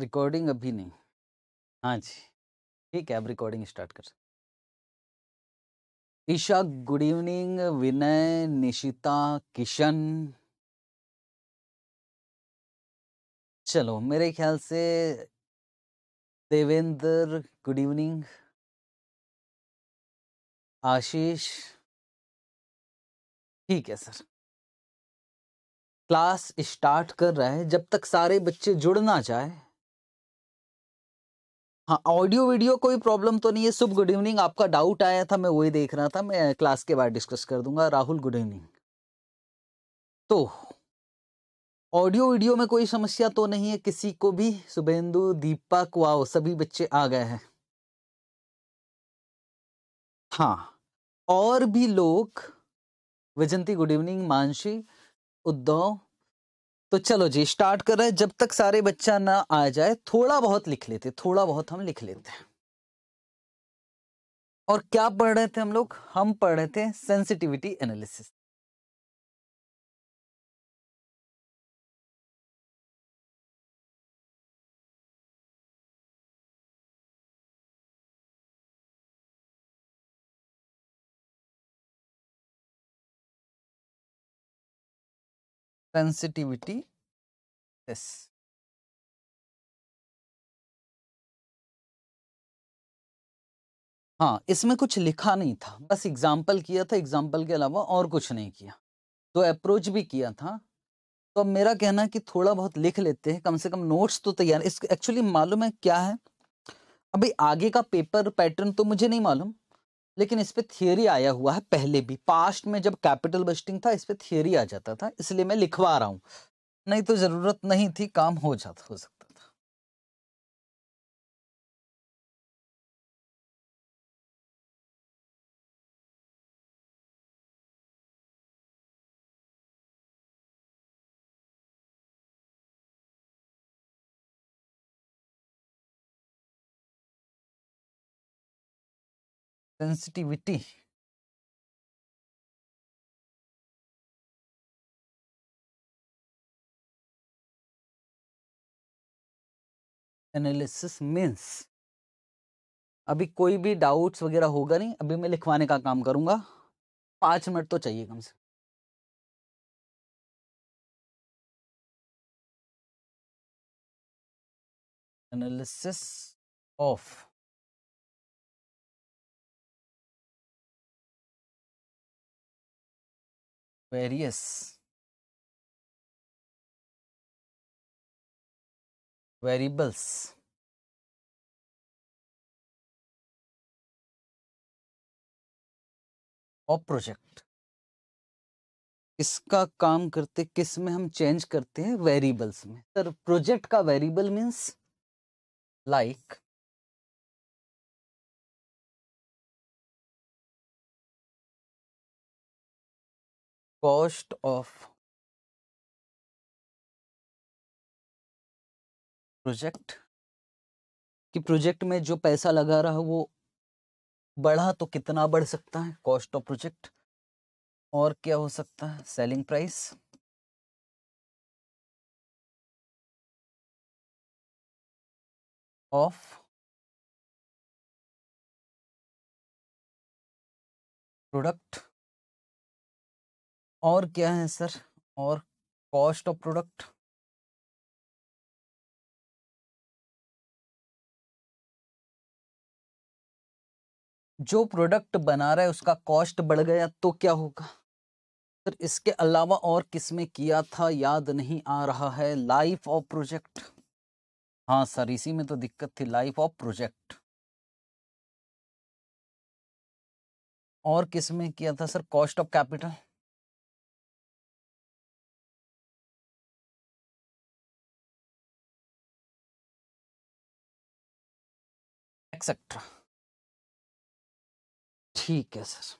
Recording अभी नहीं हाँ जी ठीक है अब रिकॉर्डिंग स्टार्ट कर सकते ईशा गुड इवनिंग विनय निशिता किशन चलो मेरे ख्याल से देवेंद्र गुड इवनिंग आशीष ठीक है सर क्लास स्टार्ट कर रहा है जब तक सारे बच्चे जुड़ ना जाए हाँ ऑडियो वीडियो कोई प्रॉब्लम तो नहीं है शुभ गुड इवनिंग आपका डाउट आया था मैं वही देख रहा था मैं क्लास के बाद डिस्कस कर दूंगा राहुल गुड इवनिंग तो ऑडियो वीडियो में कोई समस्या तो नहीं है किसी को भी शुभेंदु दीपक वाओ सभी बच्चे आ गए हैं हाँ और भी लोग विजंती गुड इवनिंग मानसी उद्धव तो चलो जी स्टार्ट कर रहे हैं जब तक सारे बच्चा ना आ जाए थोड़ा बहुत लिख लेते थोड़ा बहुत हम लिख लेते हैं और क्या पढ़ रहे थे हम लोग हम पढ़ रहे थे सेंसिटिविटी एनालिसिस sensitivity S. हाँ इसमें कुछ लिखा नहीं था बस एग्जाम्पल किया था एग्जाम्पल के अलावा और कुछ नहीं किया तो अप्रोच भी किया था तो अब मेरा कहना है कि थोड़ा बहुत लिख लेते हैं कम से कम नोट्स तो तैयार इसको एक्चुअली मालूम है क्या है अभी आगे का पेपर पैटर्न तो मुझे नहीं मालूम लेकिन इस पर थियोरी आया हुआ है पहले भी पास्ट में जब कैपिटल बस्टिंग था इस पर थियोरी आ जाता था इसलिए मैं लिखवा रहा हूँ नहीं तो ज़रूरत नहीं थी काम हो जाता हो सकता सेंसिटिविटी एनालिसिस मीन्स अभी कोई भी डाउट्स वगैरह होगा नहीं अभी मैं लिखवाने का काम करूंगा पांच मिनट तो चाहिए कम से एनालिसिस ऑफ various variables और प्रोजेक्ट इसका काम करते किस में हम चेंज करते हैं वेरिएबल्स में सर प्रोजेक्ट का variable means like cost of project कि प्रोजेक्ट में जो पैसा लगा रहा है वो बढ़ा तो कितना बढ़ सकता है कॉस्ट ऑफ प्रोजेक्ट और क्या हो सकता है सेलिंग प्राइस ऑफ प्रोडक्ट और क्या है सर और कॉस्ट ऑफ प्रोडक्ट जो प्रोडक्ट बना रहा है उसका कॉस्ट बढ़ गया तो क्या होगा सर इसके अलावा और किसमें किया था याद नहीं आ रहा है लाइफ ऑफ प्रोजेक्ट हाँ सर इसी में तो दिक्कत थी लाइफ ऑफ प्रोजेक्ट और किसमें किया था sir cost of capital etcetera ठीक है सर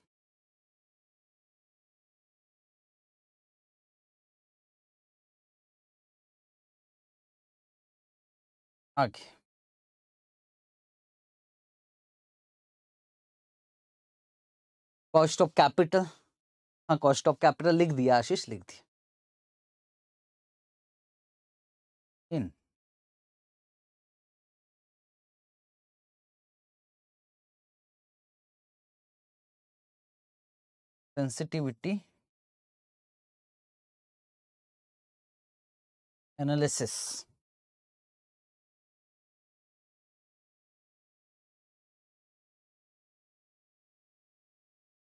आगे कॉस्ट ऑफ कैपिटल हाँ कॉस्ट ऑफ कैपिटल लिख दिया आशीष लिख दिया in sensitivity analysis.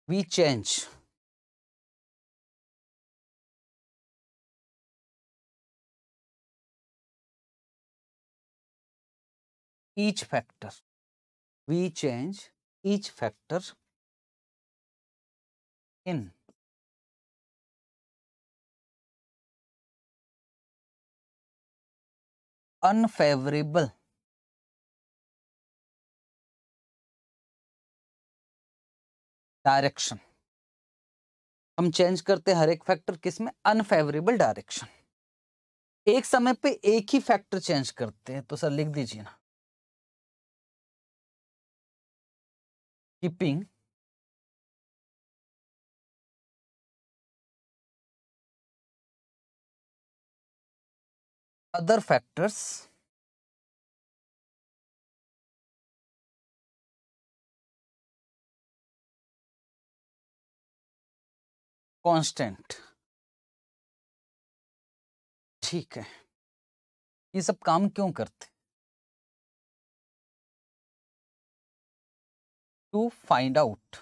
We change each factor. We change each factor in. Unfavorable. Direction हम चेंज करते हर एक फैक्टर किस में अनफेवरेबल डायरेक्शन एक समय पे एक ही फैक्टर चेंज करते हैं तो सर लिख दीजिए ना कीपिंग other factors कॉन्स्टेंट ठीक है ये सब काम क्यों करते to find out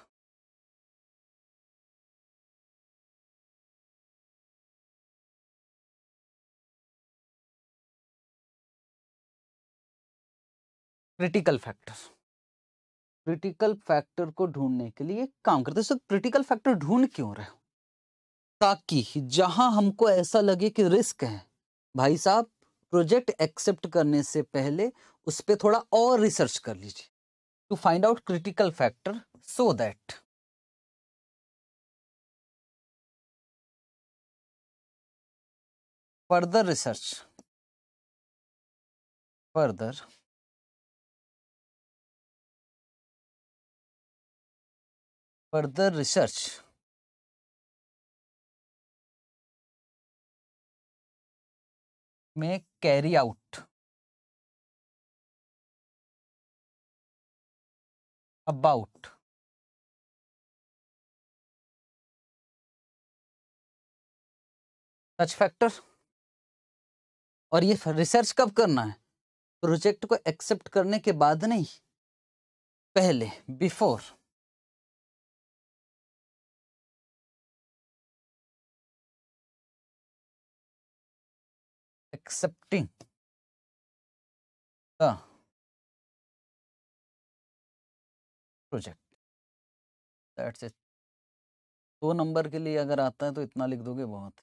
critical factor critical factor को ढूंढने के लिए काम करते हैं क्रिटिकल फैक्टर ढूंढ क्यों रहे ताकि जहां हमको ऐसा लगे कि रिस्क है भाई साहब प्रोजेक्ट एक्सेप्ट करने से पहले उस पर थोड़ा और रिसर्च कर लीजिए to find out critical factor so that further research further further research. may carry out. About such factor और ये रिसर्च कब करना है प्रोजेक्ट को एक्सेप्ट करने के बाद नहीं पहले before accepting the project. That's it. दो नंबर के लिए अगर आता है तो इतना लिख दोगे बहुत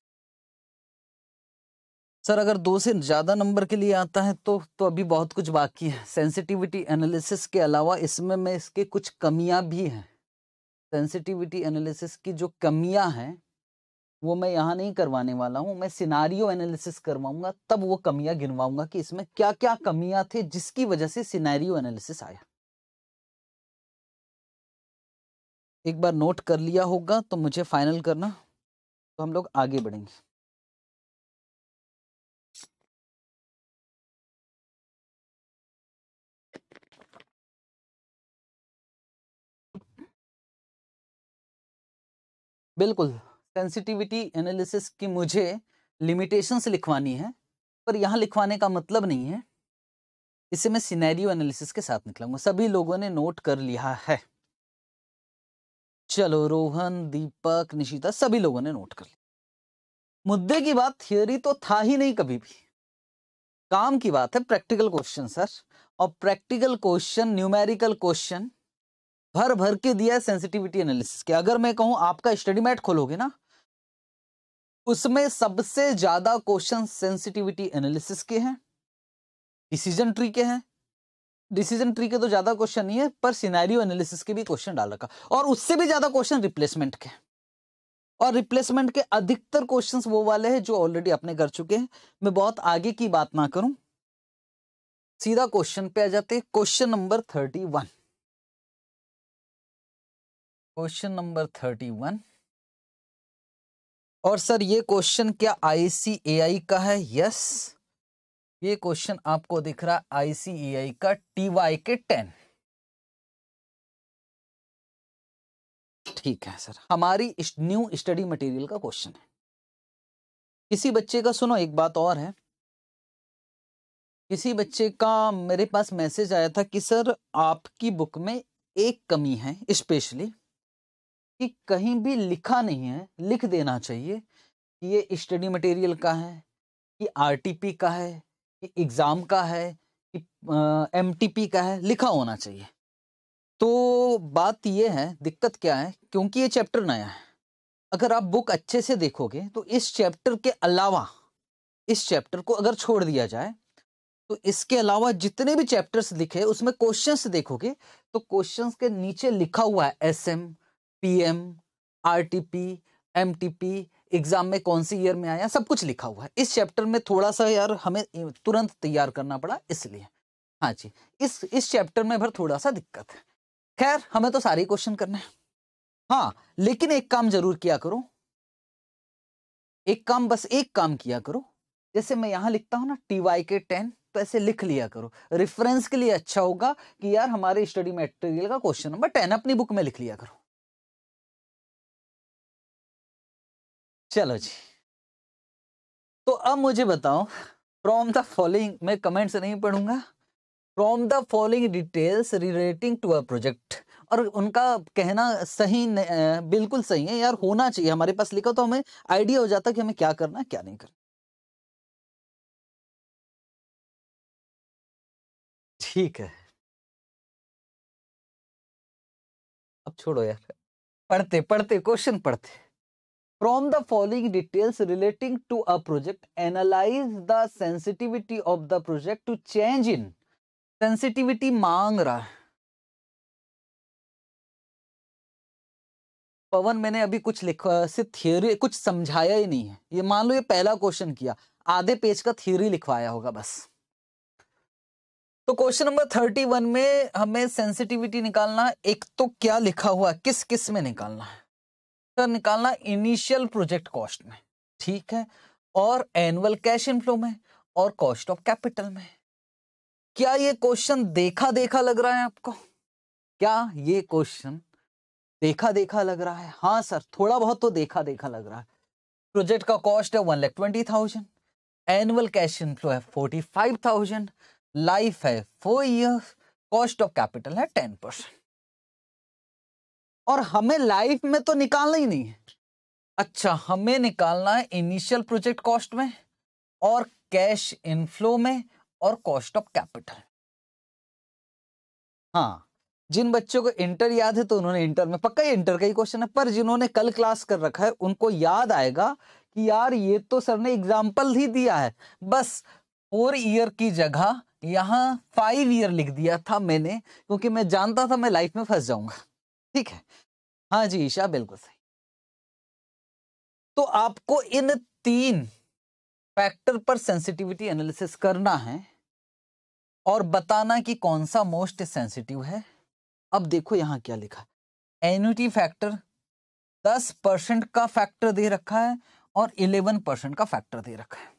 सर अगर दो से ज़्यादा नंबर के लिए आता है तो तो अभी बहुत कुछ बाकी है सेंसिटिविटी एनालिसिस के अलावा इसमें में इसके कुछ कमियां भी हैं सेंसिटिविटी एनालिसिस की जो कमियां हैं वो मैं यहाँ नहीं करवाने वाला हूँ मैं सिनारियो एनालिसिस करवाऊंगा तब वो कमियां गिनवाऊंगा कि इसमें क्या क्या कमियां थे जिसकी वजह से सिनारियो एनालिसिस आया एक बार नोट कर लिया होगा तो मुझे फाइनल करना तो हम लोग आगे बढ़ेंगे बिल्कुल सेंसिटिविटी एनालिसिस की मुझे लिमिटेशंस लिखवानी है पर यहाँ लिखवाने का मतलब नहीं है इसे मैं सिनेरियो एनालिसिस के साथ निकलूंगा सभी लोगों ने नोट कर लिया है चलो रोहन दीपक निशिता सभी लोगों ने नोट कर लिया मुद्दे की बात थियोरी तो था ही नहीं कभी भी काम की बात है प्रैक्टिकल क्वेश्चन सर और प्रैक्टिकल क्वेश्चन न्यूमेरिकल क्वेश्चन भर भर के दिया है सेंसिटिविटी एनालिसिस के अगर मैं कहूं आपका स्टडी मैट खोलोगे ना उसमें सबसे ज्यादा क्वेश्चन सेंसिटिविटी एनालिसिस के हैं डिसीजन ट्री के हैं डिसीजन ट्री के तो ज्यादा क्वेश्चन नहीं है पर सिनेरियो एनालिसिस के भी क्वेश्चन डाल रखा और उससे भी ज्यादा क्वेश्चन रिप्लेसमेंट के और रिप्लेसमेंट के अधिकतर क्वेश्चंस वो वाले हैं जो ऑलरेडी अपने कर चुके हैं मैं बहुत आगे की बात ना करूं सीधा क्वेश्चन पे आ जाते हैं question number thirty one question number thirty one और सर ये क्वेश्चन क्या आईसीएआई का है यस ये क्वेश्चन आपको दिख रहा है आईसीएआई का टीवाई के टेन ठीक है सर हमारी न्यू स्टडी मटेरियल का क्वेश्चन है किसी बच्चे का सुनो एक बात और है किसी बच्चे का मेरे पास मैसेज आया था कि सर आपकी बुक में एक कमी है स्पेशली कि कहीं भी लिखा नहीं है लिख देना चाहिए कि ये स्टडी मटेरियल का है कि आरटीपी का है कि एग्ज़ाम का है कि एमटीपी का है लिखा होना चाहिए तो बात ये है दिक्कत क्या है क्योंकि ये चैप्टर नया है अगर आप बुक अच्छे से देखोगे तो इस चैप्टर के अलावा इस चैप्टर को अगर छोड़ दिया जाए तो इसके अलावा जितने भी चैप्टर्स लिखे उसमें क्वेश्चंस देखोगे तो क्वेश्चंस के नीचे लिखा हुआ है SM PM RTP MTP exam में कौन सी ईयर में आया सब कुछ लिखा हुआ है इस चैप्टर में थोड़ा सा यार हमें तुरंत तैयार करना पड़ा इसलिए हाँ जी इस इस चैप्टर में भर थोड़ा सा दिक्कत है खैर हमें तो सारे क्वेश्चन करने हैं हाँ लेकिन एक काम जरूर किया करो एक काम बस एक काम किया करो जैसे मैं यहां लिखता हूं ना टी वाई के टेन तो ऐसे लिख लिया करो रेफरेंस के लिए अच्छा होगा कि यार हमारे स्टडी मटेरियल का क्वेश्चन नंबर टेन अपनी बुक में लिख लिया करो चलो जी तो अब मुझे बताओ फ्रॉम द फॉलोइंग मैं कमेंट्स नहीं पढ़ूंगा from the following details relating to a project और उनका कहना सही न, बिल्कुल सही है यार होना चाहिए हमारे पास लिखा तो हमें आइडिया हो जाता कि हमें क्या करना क्या नहीं करना ठीक है अब छोड़ो यार पढ़ते पढ़ते क्वेश्चन पढ़ते from the following details relating to a project analyze the sensitivity of the project to change in sensitivity मांग रहा है पवन मैंने अभी कुछ लिखा सिर्फ थियोरी कुछ समझाया ही नहीं है ये मान लो ये पहला क्वेश्चन किया आधे पेज का थियोरी लिखवाया होगा बस तो क्वेश्चन नंबर थर्टी वन में हमें सेंसिटिविटी निकालना एक तो क्या लिखा हुआ है किस किस में निकालना है का तो निकालना इनिशियल प्रोजेक्ट कॉस्ट में ठीक है और एनुअल कैश इनफ्लो में और कॉस्ट ऑफ कैपिटल में क्या ये क्वेश्चन देखा देखा लग रहा है आपको क्या ये क्वेश्चन देखा देखा लग रहा है हाँ सर थोड़ा बहुत तो देखा देखा लग रहा है प्रोजेक्ट का कॉस्ट है one lakh twenty thousand annual cash inflow है फोर्टी फाइव थाउजेंड लाइफ है four year cost of capital है टेन परसेंट और हमें लाइफ में तो निकालना ही नहीं है अच्छा हमें निकालना है इनिशियल प्रोजेक्ट कॉस्ट में और कैश इनफ्लो में और कॉस्ट ऑफ कैपिटल हाँ जिन बच्चों को इंटर याद है तो उन्होंने इंटर में पक्का इंटर का ही क्वेश्चन है पर जिन्होंने कल क्लास कर रखा है उनको याद आएगा कि यार ये तो सर ने एग्जाम्पल ही दिया है बस फोर ईयर की जगह यहाँ फाइव ईयर लिख दिया था मैंने क्योंकि मैं जानता था मैं लाइफ में फंस जाऊंगा ठीक है हाँ जी ईशा बिल्कुल सही तो आपको इन तीन फैक्टर पर सेंसिटिविटी एनालिसिस करना है और बताना कि कौन सा मोस्ट सेंसिटिव है अब देखो यहां क्या लिखा एन्यूटी फैक्टर दस परसेंट का फैक्टर दे रखा है और इलेवन परसेंट का फैक्टर दे रखा है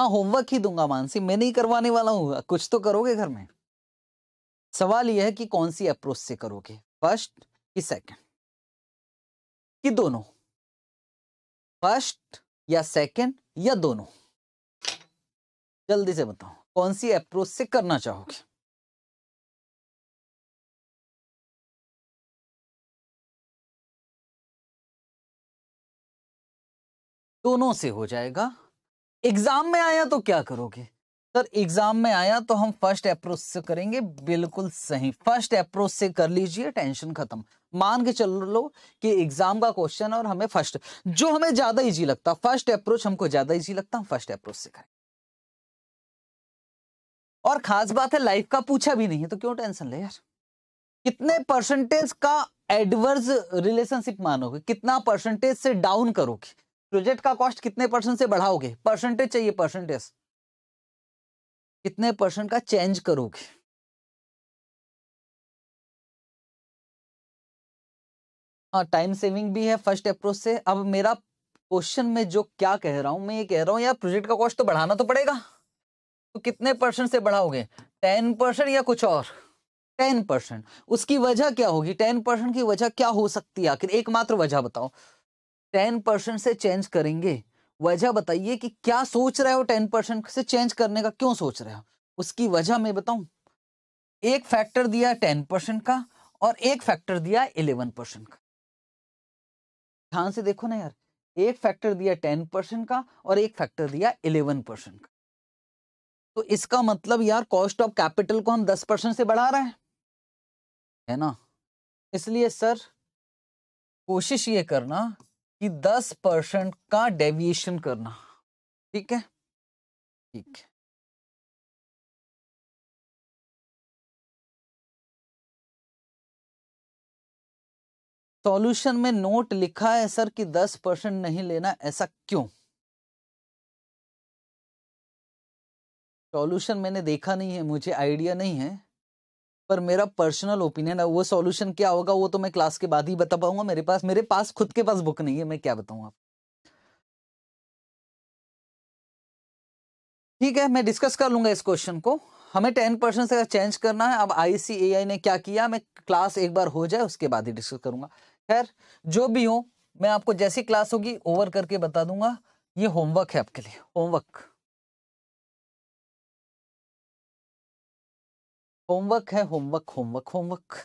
हाँ होमवर्क ही दूंगा मानसी मैं नहीं करवाने वाला हूँ कुछ तो करोगे घर में सवाल यह है कि कौन सी अप्रोच से करोगे फर्स्ट कि सेकंड कि दोनों फर्स्ट या सेकंड या दोनों जल्दी से बताओ कौन सी अप्रोच से करना चाहोगे दोनों से हो जाएगा एग्जाम में आया तो क्या करोगे सर एग्जाम में आया तो हम फर्स्ट अप्रोच से करेंगे बिल्कुल सही फर्स्ट अप्रोच से कर लीजिए टेंशन खत्म मान के चल लो कि एग्जाम का क्वेश्चन और हमें फर्स्ट जो हमें ज्यादा इजी लगता फर्स्ट अप्रोच हमको ज्यादा इजी लगता हम फर्स्ट अप्रोच से करें और खास बात है लाइफ का पूछा भी नहीं है तो क्यों टेंशन ले यार कितने परसेंटेज का एडवर्स रिलेशनशिप मानोगे कितना परसेंटेज से डाउन करोगे प्रोजेक्ट का कॉस्ट कितने परसेंट से बढ़ाओगे परसेंटेज चाहिए परसेंटेज कितने परसेंट का चेंज करोगे हाँ टाइम सेविंग भी है फर्स्ट अप्रोच से अब मेरा क्वेश्चन में जो क्या कह रहा हूं मैं ये कह रहा हूं यार प्रोजेक्ट का कॉस्ट तो बढ़ाना तो पड़ेगा तो कितने परसेंट से बढ़ाओगे टेन परसेंट या कुछ और टेन परसेंट उसकी वजह क्या होगी टेन परसेंट की वजह क्या हो सकती है आखिर एकमात्र वजह बताओ टेन परसेंट से चेंज करेंगे वजह बताइए कि क्या सोच रहे हो टेन परसेंट से चेंज करने का क्यों सोच रहे हो उसकी वजह मैं बताऊं एक फैक्टर दिया टेन परसेंट का और एक फैक्टर दिया इलेवन परसेंट का ध्यान से देखो ना यार एक फैक्टर दिया टेन परसेंट का और एक फैक्टर दिया इलेवन परसेंट का तो इसका मतलब यार कॉस्ट ऑफ कैपिटल को हम दस परसेंट से बढ़ा रहे हैं है ना इसलिए सर कोशिश ये करना कि 10 परसेंट का डेविएशन करना ठीक है ठीक है सॉल्यूशन में नोट लिखा है सर कि 10 परसेंट नहीं लेना ऐसा क्यों सॉल्यूशन मैंने देखा नहीं है मुझे आइडिया नहीं है पर मेरा पर्सनल ओपिनियन है वो सॉल्यूशन क्या होगा वो तो मैं क्लास के बाद ही बता पाऊंगा मेरे पास मेरे पास खुद के पास बुक नहीं है मैं क्या बताऊंगा आप ठीक है मैं डिस्कस कर लूंगा इस क्वेश्चन को हमें टेन परसेंट से चेंज करना है अब आईसीएआई ने क्या किया मैं क्लास एक बार हो जाए उसके बाद ही डिस्कस करूंगा खैर जो भी हो मैं आपको जैसी क्लास होगी ओवर करके बता दूंगा ये होमवर्क है आपके लिए होमवर्क होमवर्क है होमवर्क होमवर्क होमवर्क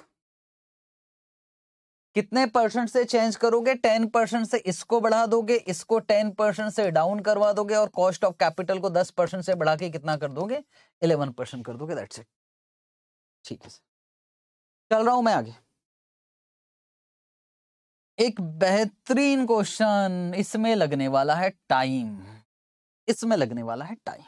कितने परसेंट से चेंज करोगे टेन परसेंट से इसको बढ़ा दोगे इसको टेन परसेंट से डाउन करवा दोगे और कॉस्ट ऑफ कैपिटल को दस परसेंट से बढ़ा के कितना कर दोगे इलेवन परसेंट कर दोगे दैट्स इट ठीक है चल रहा हूं मैं आगे एक बेहतरीन क्वेश्चन इसमें लगने वाला है टाइम इसमें लगने वाला है टाइम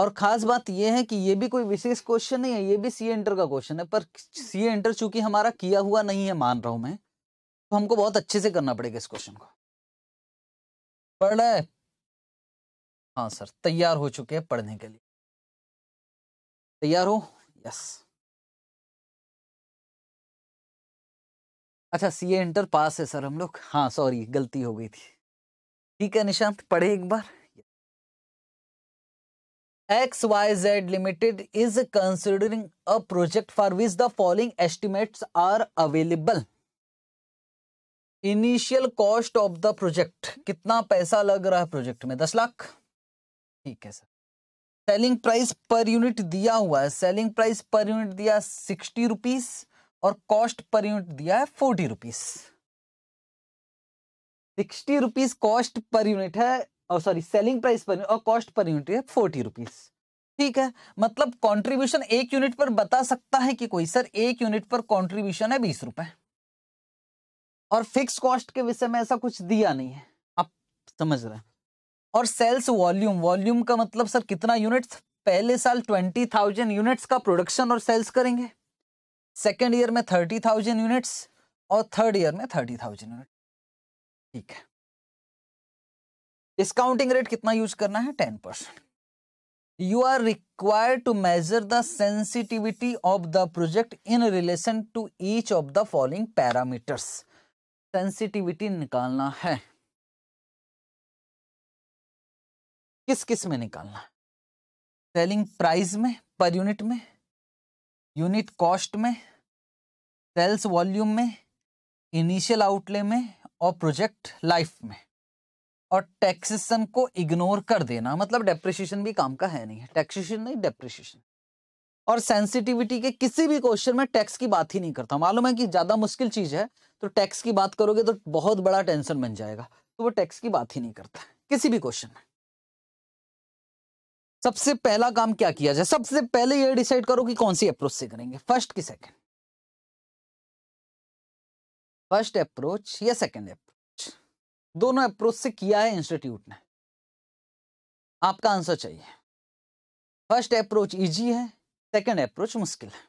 और ख़ास बात यह है कि ये भी कोई विशेष क्वेश्चन नहीं है ये भी सी इंटर का क्वेश्चन है पर सी इंटर चूंकि हमारा किया हुआ नहीं है मान रहा हूं मैं तो हमको बहुत अच्छे से करना पड़ेगा इस क्वेश्चन को पढ़ रहा है हाँ सर तैयार हो चुके हैं पढ़ने के लिए तैयार हो यस अच्छा सी इंटर पास है सर हम लोग हाँ सॉरी गलती हो गई थी ठीक है निशांत पढ़े एक बार X Z limited is considering a project for which the following estimate are available initial cost of the project कितना पैसा लग रहा है प्रोजेक्ट में दस लाख ठीक है sir selling price per unit दिया हुआ है सेलिंग प्राइस पर यूनिट दिया सिक्सटी रुपीज और कॉस्ट पर यूनिट दिया है forty rupees sixty rupees cost per unit है सॉरी सेलिंग प्राइस पर और कॉस्ट पर यूनिट है फोर्टी रुपीज ठीक है मतलब कंट्रीब्यूशन एक यूनिट पर बता सकता है कि कोई सर एक यूनिट पर कंट्रीब्यूशन है बीस रुपए और फिक्स कॉस्ट के विषय में ऐसा कुछ दिया नहीं है आप समझ रहे हैं और सेल्स वॉल्यूम वॉल्यूम का मतलब सर कितना यूनिट्स पहले साल ट्वेंटी थाउजेंड यूनिट्स का प्रोडक्शन और सेल्स करेंगे सेकेंड ईयर में थर्टी थाउजेंड यूनिट्स और थर्ड ईयर में थर्टी थाउजेंड यूनिट ठीक है डिस्काउंटिंग रेट कितना यूज करना है ten percent you are required to measure the sensitivity of the project in relation to each of the following parameters sensitivity निकालना है किस किस में निकालना सेलिंग प्राइस में पर यूनिट में यूनिट कॉस्ट में सेल्स वॉल्यूम में इनिशियल आउटले में और प्रोजेक्ट लाइफ में और टैक्सेशन को इग्नोर कर देना मतलब डेप्रिशिएशन भी काम का है नहीं है टैक्सेशन नहीं डेप्रिशिएशन और सेंसिटिविटी के किसी भी क्वेश्चन में टैक्स की बात ही नहीं करता मालूम है कि ज़्यादा मुश्किल चीज़ है तो टैक्स की बात करोगे तो बहुत बड़ा टेंशन बन जाएगा तो वो टैक्स की बात ही नहीं करता किसी भी क्वेश्चन में सबसे पहला काम क्या किया जाए सबसे पहले ये डिसाइड करो कि कौन सी अप्रोच से करेंगे फर्स्ट की सेकेंड फर्स्ट अप्रोच या सेकेंड अप्रोच दोनों अप्रोच से किया है इंस्टीट्यूट ने आपका आंसर चाहिए फर्स्ट अप्रोच इजी है सेकंड अप्रोच मुश्किल है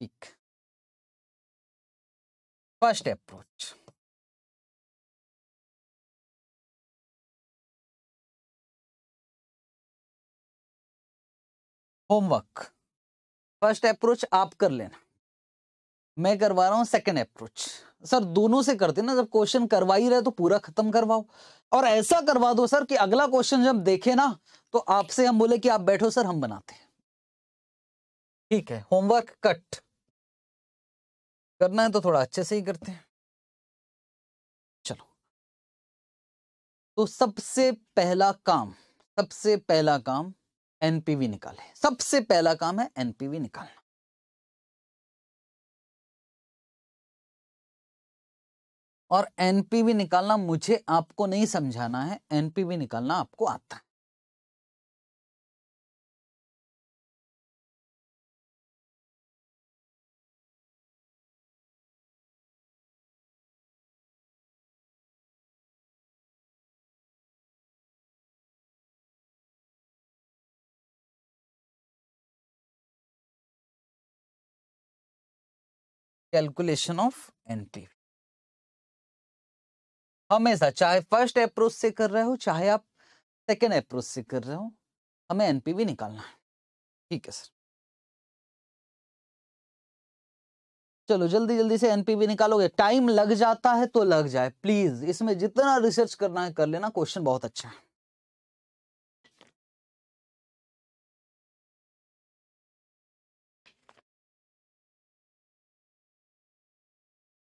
ठीक first approach homework first approach आप कर लेना मैं करवा रहा हूँ सेकेंड अप्रोच सर दोनों से करते ना जब क्वेश्चन करवा ही रहे तो पूरा खत्म करवाओ और ऐसा करवा दो सर कि अगला क्वेश्चन जब देखे ना तो आपसे हम बोले कि आप बैठो सर हम बनाते हैं ठीक है होमवर्क कट करना है तो थोड़ा अच्छे से ही करते हैं चलो तो सबसे पहला काम सबसे पहला काम एनपीवी निकाले सबसे पहला काम है एनपीवी निकालना और एनपीवी निकालना मुझे आपको नहीं समझाना है एनपीवी निकालना आपको आता है कैलकुलेशन ऑफ एनपीवी हमेशा चाहे फर्स्ट अप्रोच से कर रहे हो चाहे आप सेकेंड अप्रोच से कर रहे हो हमें एनपीवी निकालना है ठीक है सर चलो जल्दी जल्दी से एनपीवी निकालोगे टाइम लग जाता है तो लग जाए प्लीज इसमें जितना रिसर्च करना है कर लेना क्वेश्चन बहुत अच्छा है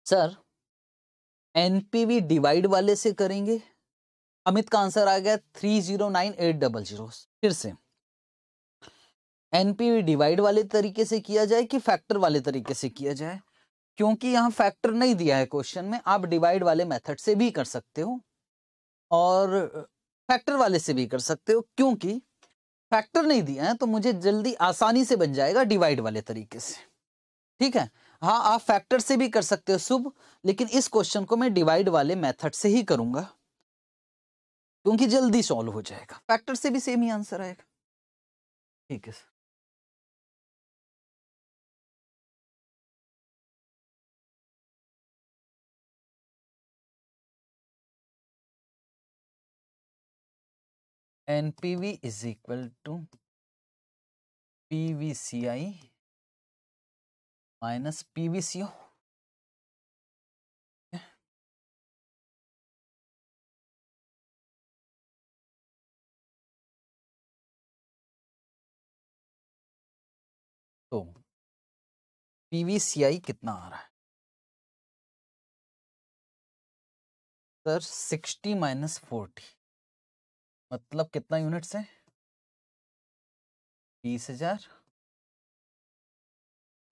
सर एनपीवी डिवाइड वाले से करेंगे अमित का आंसर आ गया three zero nine eight double zero फिर से एनपीवी डिवाइड वाले तरीके से किया जाए कि फैक्टर वाले तरीके से किया जाए क्योंकि यहाँ फैक्टर नहीं दिया है क्वेश्चन में आप डिवाइड वाले मेथड से भी कर सकते हो और फैक्टर वाले से भी कर सकते हो क्योंकि फैक्टर नहीं दिया है तो मुझे जल्दी आसानी से बन जाएगा डिवाइड वाले तरीके से ठीक है हाँ आप फैक्टर से भी कर सकते हो शुभ लेकिन इस क्वेश्चन को मैं डिवाइड वाले मेथड से ही करूंगा क्योंकि जल्दी सॉल्व हो जाएगा फैक्टर से भी सेम ही आंसर आएगा ठीक है NPV is equal to PVCI minus P V C O तो पीवीसीआई कितना आ रहा है सर सिक्सटी माइनस फोर्टी मतलब कितना यूनिट्स है बीस हजार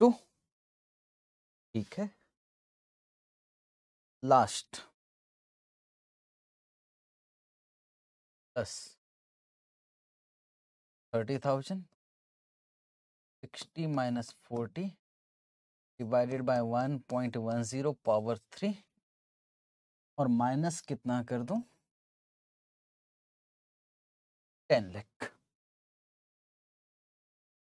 टू ठीक है लास्ट दस thirty thousand sixty minus forty divided by one point one zero power three और माइनस कितना कर दूं टेन लैख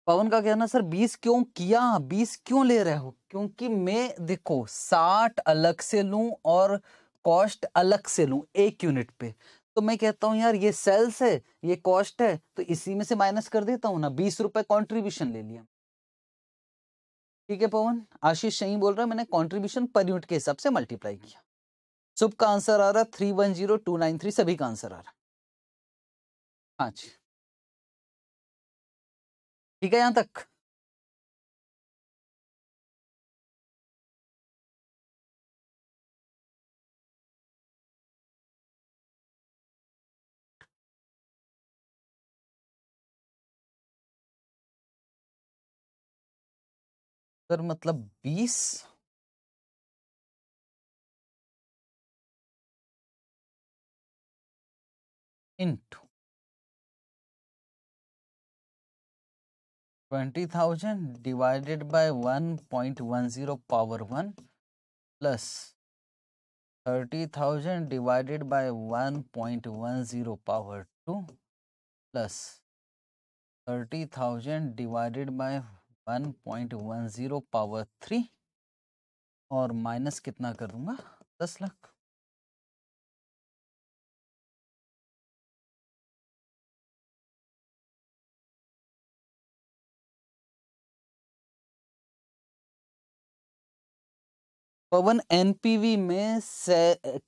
पवन का कहना सर बीस क्यों किया बीस क्यों ले रहे हो क्योंकि मैं देखो साठ अलग से लूं और कॉस्ट अलग से लूं एक यूनिट पे तो मैं कहता हूं यार ये सेल्स है ये कॉस्ट है तो इसी में से माइनस कर देता हूं ना बीस रुपए कॉन्ट्रीब्यूशन ले लिया ठीक है पवन आशीष सही बोल रहा है मैंने कॉन्ट्रीब्यूशन पर यूनिट के हिसाब से मल्टीप्लाई किया शुभ का आंसर आ रहा three one zero two nine three सभी का आंसर आ रहा हाँ जी ठीक है यहां तक सर मतलब बीस into twenty thousand divided by one point one zero power one plus thirty thousand divided by one point one zero power two plus thirty thousand divided by one point one zero power three और minus कितना करूँगा दस lakh Pawan NPV में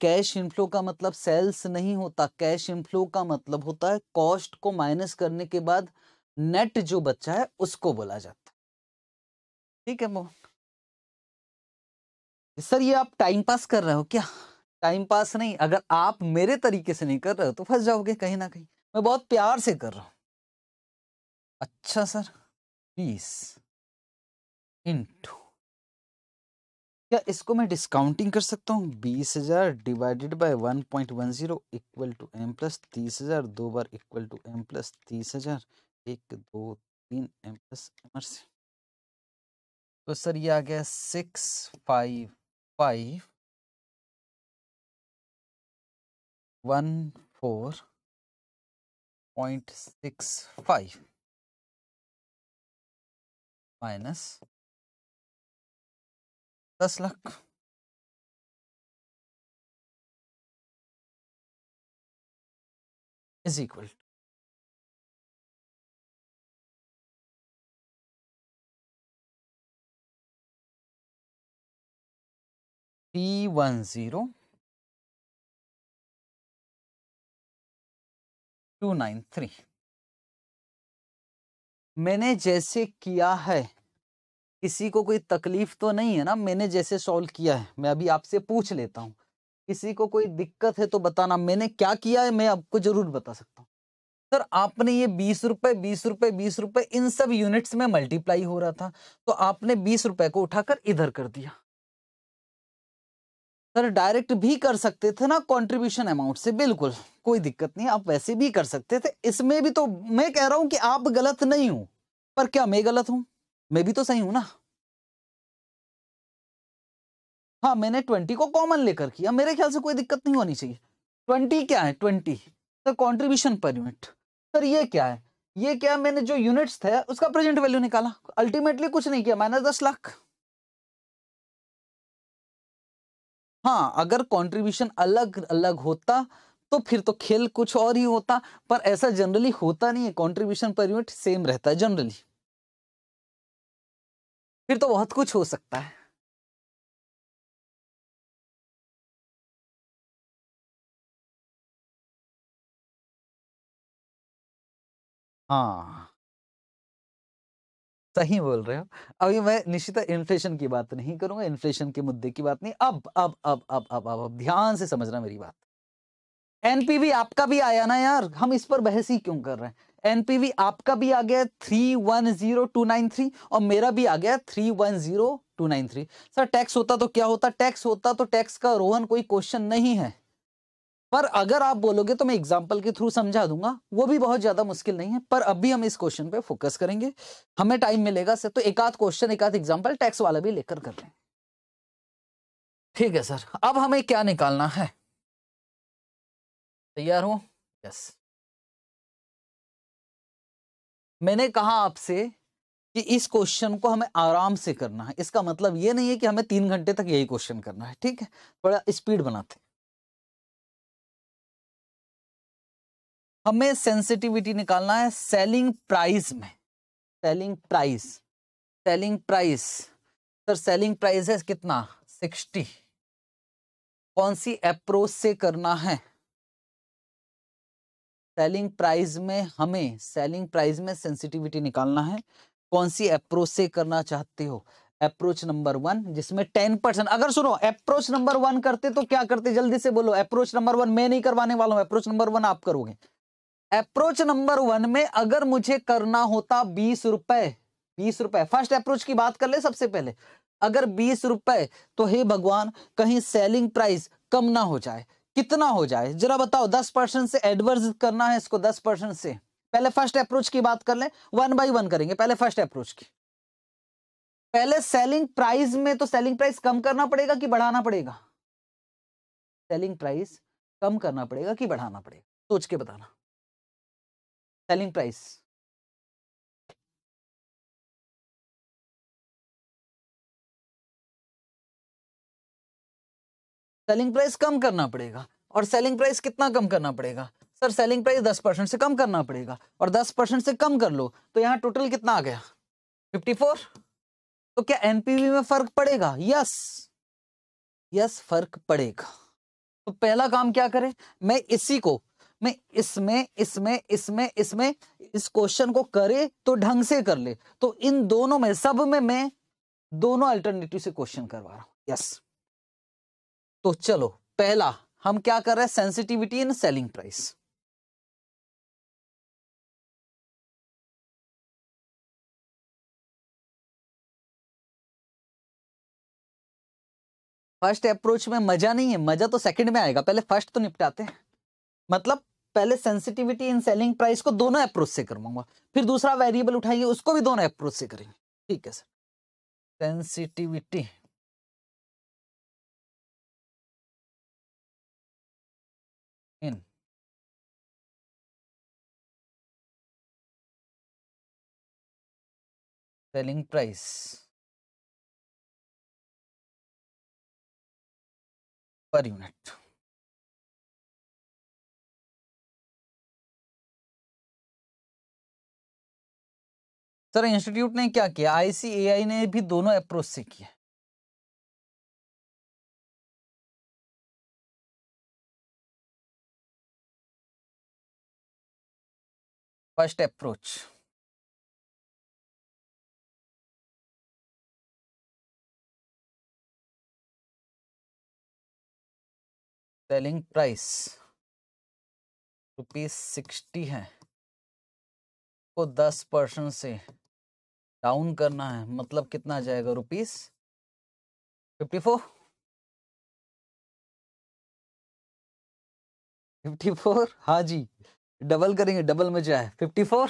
cash inflow का मतलब sales नहीं होता cash inflow का मतलब होता है कॉस्ट को माइनस करने के बाद नेट जो बच्चा है उसको बोला जाता है ठीक है मोहन सर ये आप टाइम पास कर रहे हो क्या टाइम पास नहीं अगर आप मेरे तरीके से नहीं कर रहे हो तो फंस जाओगे कहीं ना कहीं मैं बहुत प्यार से कर रहा हूं अच्छा सर प्लीज इंटू क्या इसको मैं डिस्काउंटिंग कर सकता हूँ बीस हजार divided by one point one zero equal to M plus तीस हजार दो बार इक्वल टू एम प्लस तीस हजार एक दो तीन एम प्लस एम तो सर ये आ गया six five five one four point six five minus दस lakh is equal T one zero two nine three मैंने जैसे किया है किसी को कोई तकलीफ तो नहीं है ना मैंने जैसे सॉल्व किया है मैं अभी आपसे पूछ लेता हूँ किसी को कोई दिक्कत है तो बताना मैंने क्या किया है मैं आपको जरूर बता सकता हूँ सर आपने ये बीस रुपए बीस रुपए बीस रुपए इन सब यूनिट्स में मल्टीप्लाई हो रहा था तो आपने बीस रुपए को उठाकर इधर कर दिया सर डायरेक्ट भी कर सकते थे ना कंट्रीब्यूशन अमाउंट से बिल्कुल कोई दिक्कत नहीं आप वैसे भी कर सकते थे इसमें भी तो मैं कह रहा हूं कि आप गलत नहीं हूं पर क्या मैं गलत हूं मैं भी तो सही हूं ना हाँ मैंने ट्वेंटी को कॉमन लेकर किया मेरे ख्याल से कोई दिक्कत नहीं होनी चाहिए ट्वेंटी क्या है twenty sir contribution per unit sir ये क्या है ये क्या मैंने जो यूनिट्स थे उसका प्रेजेंट वैल्यू निकाला अल्टीमेटली कुछ नहीं किया माइनस दस लाख हाँ अगर कंट्रीब्यूशन अलग अलग होता तो फिर तो खेल कुछ और ही होता पर ऐसा जनरली होता नहीं है कंट्रीब्यूशन पर यूनिट सेम रहता है जनरली फिर तो बहुत कुछ हो सकता है हाँ सही बोल रहे हो अभी मैं निश्चित इन्फ्लेशन की बात नहीं करूंगा इन्फ्लेशन के मुद्दे की बात नहीं अब अब अब अब अब अब, अब ध्यान से समझना मेरी बात एनपीवी आपका भी आया ना यार हम इस पर बहस ही क्यों कर रहे हैं एनपीवी आपका भी आ गया three one zero two nine three और मेरा भी आ गया three one zero two nine three sir tax होता तो क्या होता टैक्स होता तो टैक्स का रोहन कोई क्वेश्चन नहीं है पर अगर आप बोलोगे तो मैं एग्जाम्पल के थ्रू समझा दूंगा वो भी बहुत ज्यादा मुश्किल नहीं है पर अभी हम इस क्वेश्चन पे फोकस करेंगे हमें टाइम मिलेगा सर तो एक आध क्वेश्चन एक आध एग्जाम्पल टैक्स वाला भी लेकर कर लें ठीक है सर अब हमें क्या निकालना है तैयार हो यस मैंने कहा आपसे कि इस क्वेश्चन को हमें आराम से करना है इसका मतलब ये नहीं है कि हमें तीन घंटे तक यही क्वेश्चन करना है ठीक है थोड़ा स्पीड बनाते हमें सेंसिटिविटी निकालना है सेलिंग प्राइस में selling price selling price sir selling price है कितना सिक्सटी कौन सी अप्रोच से करना है सेलिंग प्राइस में हमें सेलिंग प्राइस में सेंसिटिविटी निकालना है कौन सी अप्रोच से करना चाहते हो अप्रोच नंबर वन जिसमें टेन परसेंट अगर सुनो अप्रोच नंबर वन करते तो क्या करते जल्दी से बोलो अप्रोच नंबर वन मैं नहीं करवाने वाला हूं अप्रोच नंबर वन आप करोगे अप्रोच नंबर वन में अगर मुझे करना होता बीस रुपए बीस रुपए फर्स्ट अप्रोच की बात कर ले सबसे पहले अगर बीस रुपए तो हे भगवान कहीं सेलिंग प्राइस कम ना हो जाए कितना हो जाए जरा बताओ दस परसेंट से एडवर्स करना है इसको दस परसेंट से पहले फर्स्ट अप्रोच की बात कर ले वन बाई वन करेंगे पहले फर्स्ट अप्रोच की पहले सेलिंग प्राइस में तो सेलिंग प्राइस कम करना पड़ेगा कि बढ़ाना पड़ेगा सेलिंग प्राइस कम करना पड़ेगा कि बढ़ाना पड़ेगा सोच के बताना सेलिंग प्राइस सेलिंग प्राइस कम करना पड़ेगा और सेलिंग प्राइस कितना कम करना पड़ेगा सर सेलिंग प्राइस दस परसेंट से कम करना पड़ेगा और दस परसेंट से कम कर लो तो यहाँ टोटल कितना आ गया फिफ्टी फोर तो क्या एनपीवी में फर्क पड़ेगा यस यस फर्क पड़ेगा तो पहला काम क्या करें मैं इसी को मैं इसमें इसमें इसमें इसमें इस क्वेश्चन को करे तो ढंग से कर ले तो इन दोनों में सब में मैं दोनों अल्टरनेटिव से क्वेश्चन करवा रहा हूं यस तो चलो पहला हम क्या कर रहे हैं sensitivity in selling price first approach में मजा नहीं है मजा तो सेकंड में आएगा पहले फर्स्ट तो निपटाते हैं मतलब पहले सेंसिटिविटी इन सेलिंग प्राइस को दोनों अप्रोच से करवाऊंगा फिर दूसरा वेरिएबल उठाएंगे उसको भी दोनों अप्रोच से करेंगे ठीक है sir sensitivity selling price per unit. Sir institute ने क्या किया आईसीएआई ने भी दोनों अप्रोच से किया first approach selling price rupees sixty है को दस परसेंट से डाउन करना है मतलब कितना जाएगा rupees fifty four fifty four हाँ जी डबल करेंगे डबल में जाए फिफ्टी फोर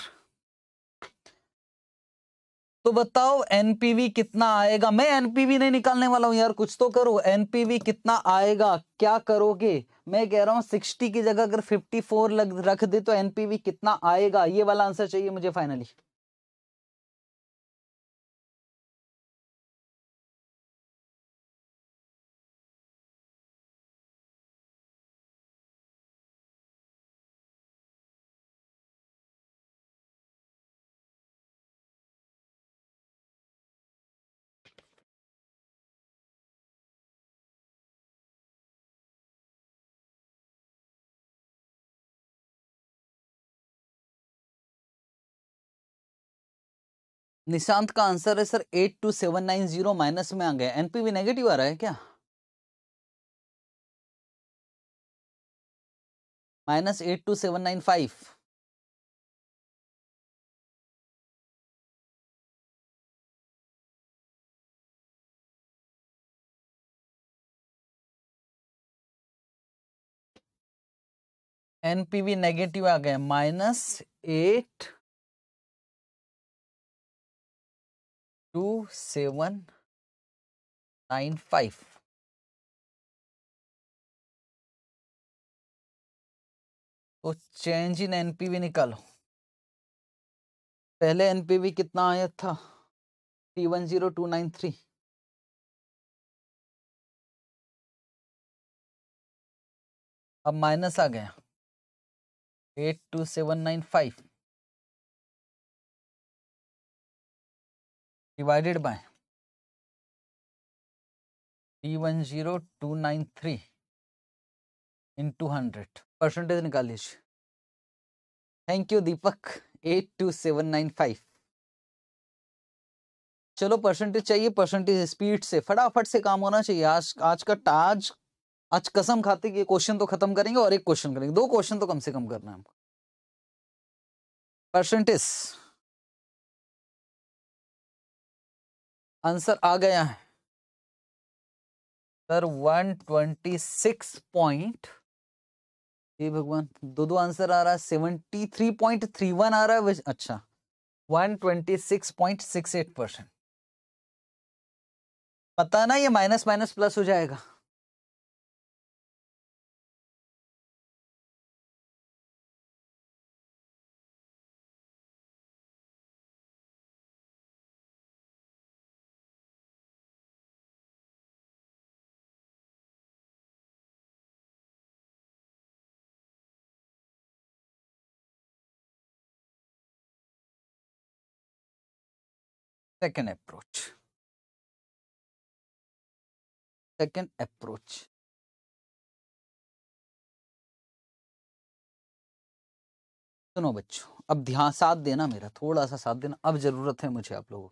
तो बताओ एनपीवी कितना आएगा मैं एनपीवी नहीं निकालने वाला हूं यार कुछ तो करो एनपीवी कितना आएगा क्या करोगे मैं कह रहा हूं सिक्सटी की जगह अगर फिफ्टी फोर लग रख दे तो एनपीवी कितना आएगा ये वाला आंसर चाहिए मुझे फाइनली निशांत का आंसर है sir eight two seven nine zero minus में आ गया एनपीवी नेगेटिव आ रहा है क्या minus eight two seven nine five NPV negative आ गया minus eight two seven nine five तो चेंज इन एनपीवी निकालो पहले एनपीवी कितना आया था three one zero two nine three अब माइनस आ गया eight two seven nine five divided by T one zero two nine three in two hundred percentage निकाल लीजिए thank you Deepak eight two seven nine five चलो percentage चाहिए percentage speed से फटाफट से काम होना चाहिए आज आज का टाज आज कसम खाते कि क्वेश्चन तो खत्म करेंगे और एक क्वेश्चन करेंगे दो क्वेश्चन तो कम से कम करना है हमको परसेंटेज आंसर आ गया है sir one twenty six point हे भगवान दो दो आंसर आ रहा है seventy three point three one आ रहा है अच्छा one twenty six point six eight percent पता ना ये माइनस माइनस प्लस हो जाएगा second approach second approach सुनो बच्चों अब ध्यान साथ देना मेरा थोड़ा सा साथ देना अब जरूरत है मुझे आप लोगों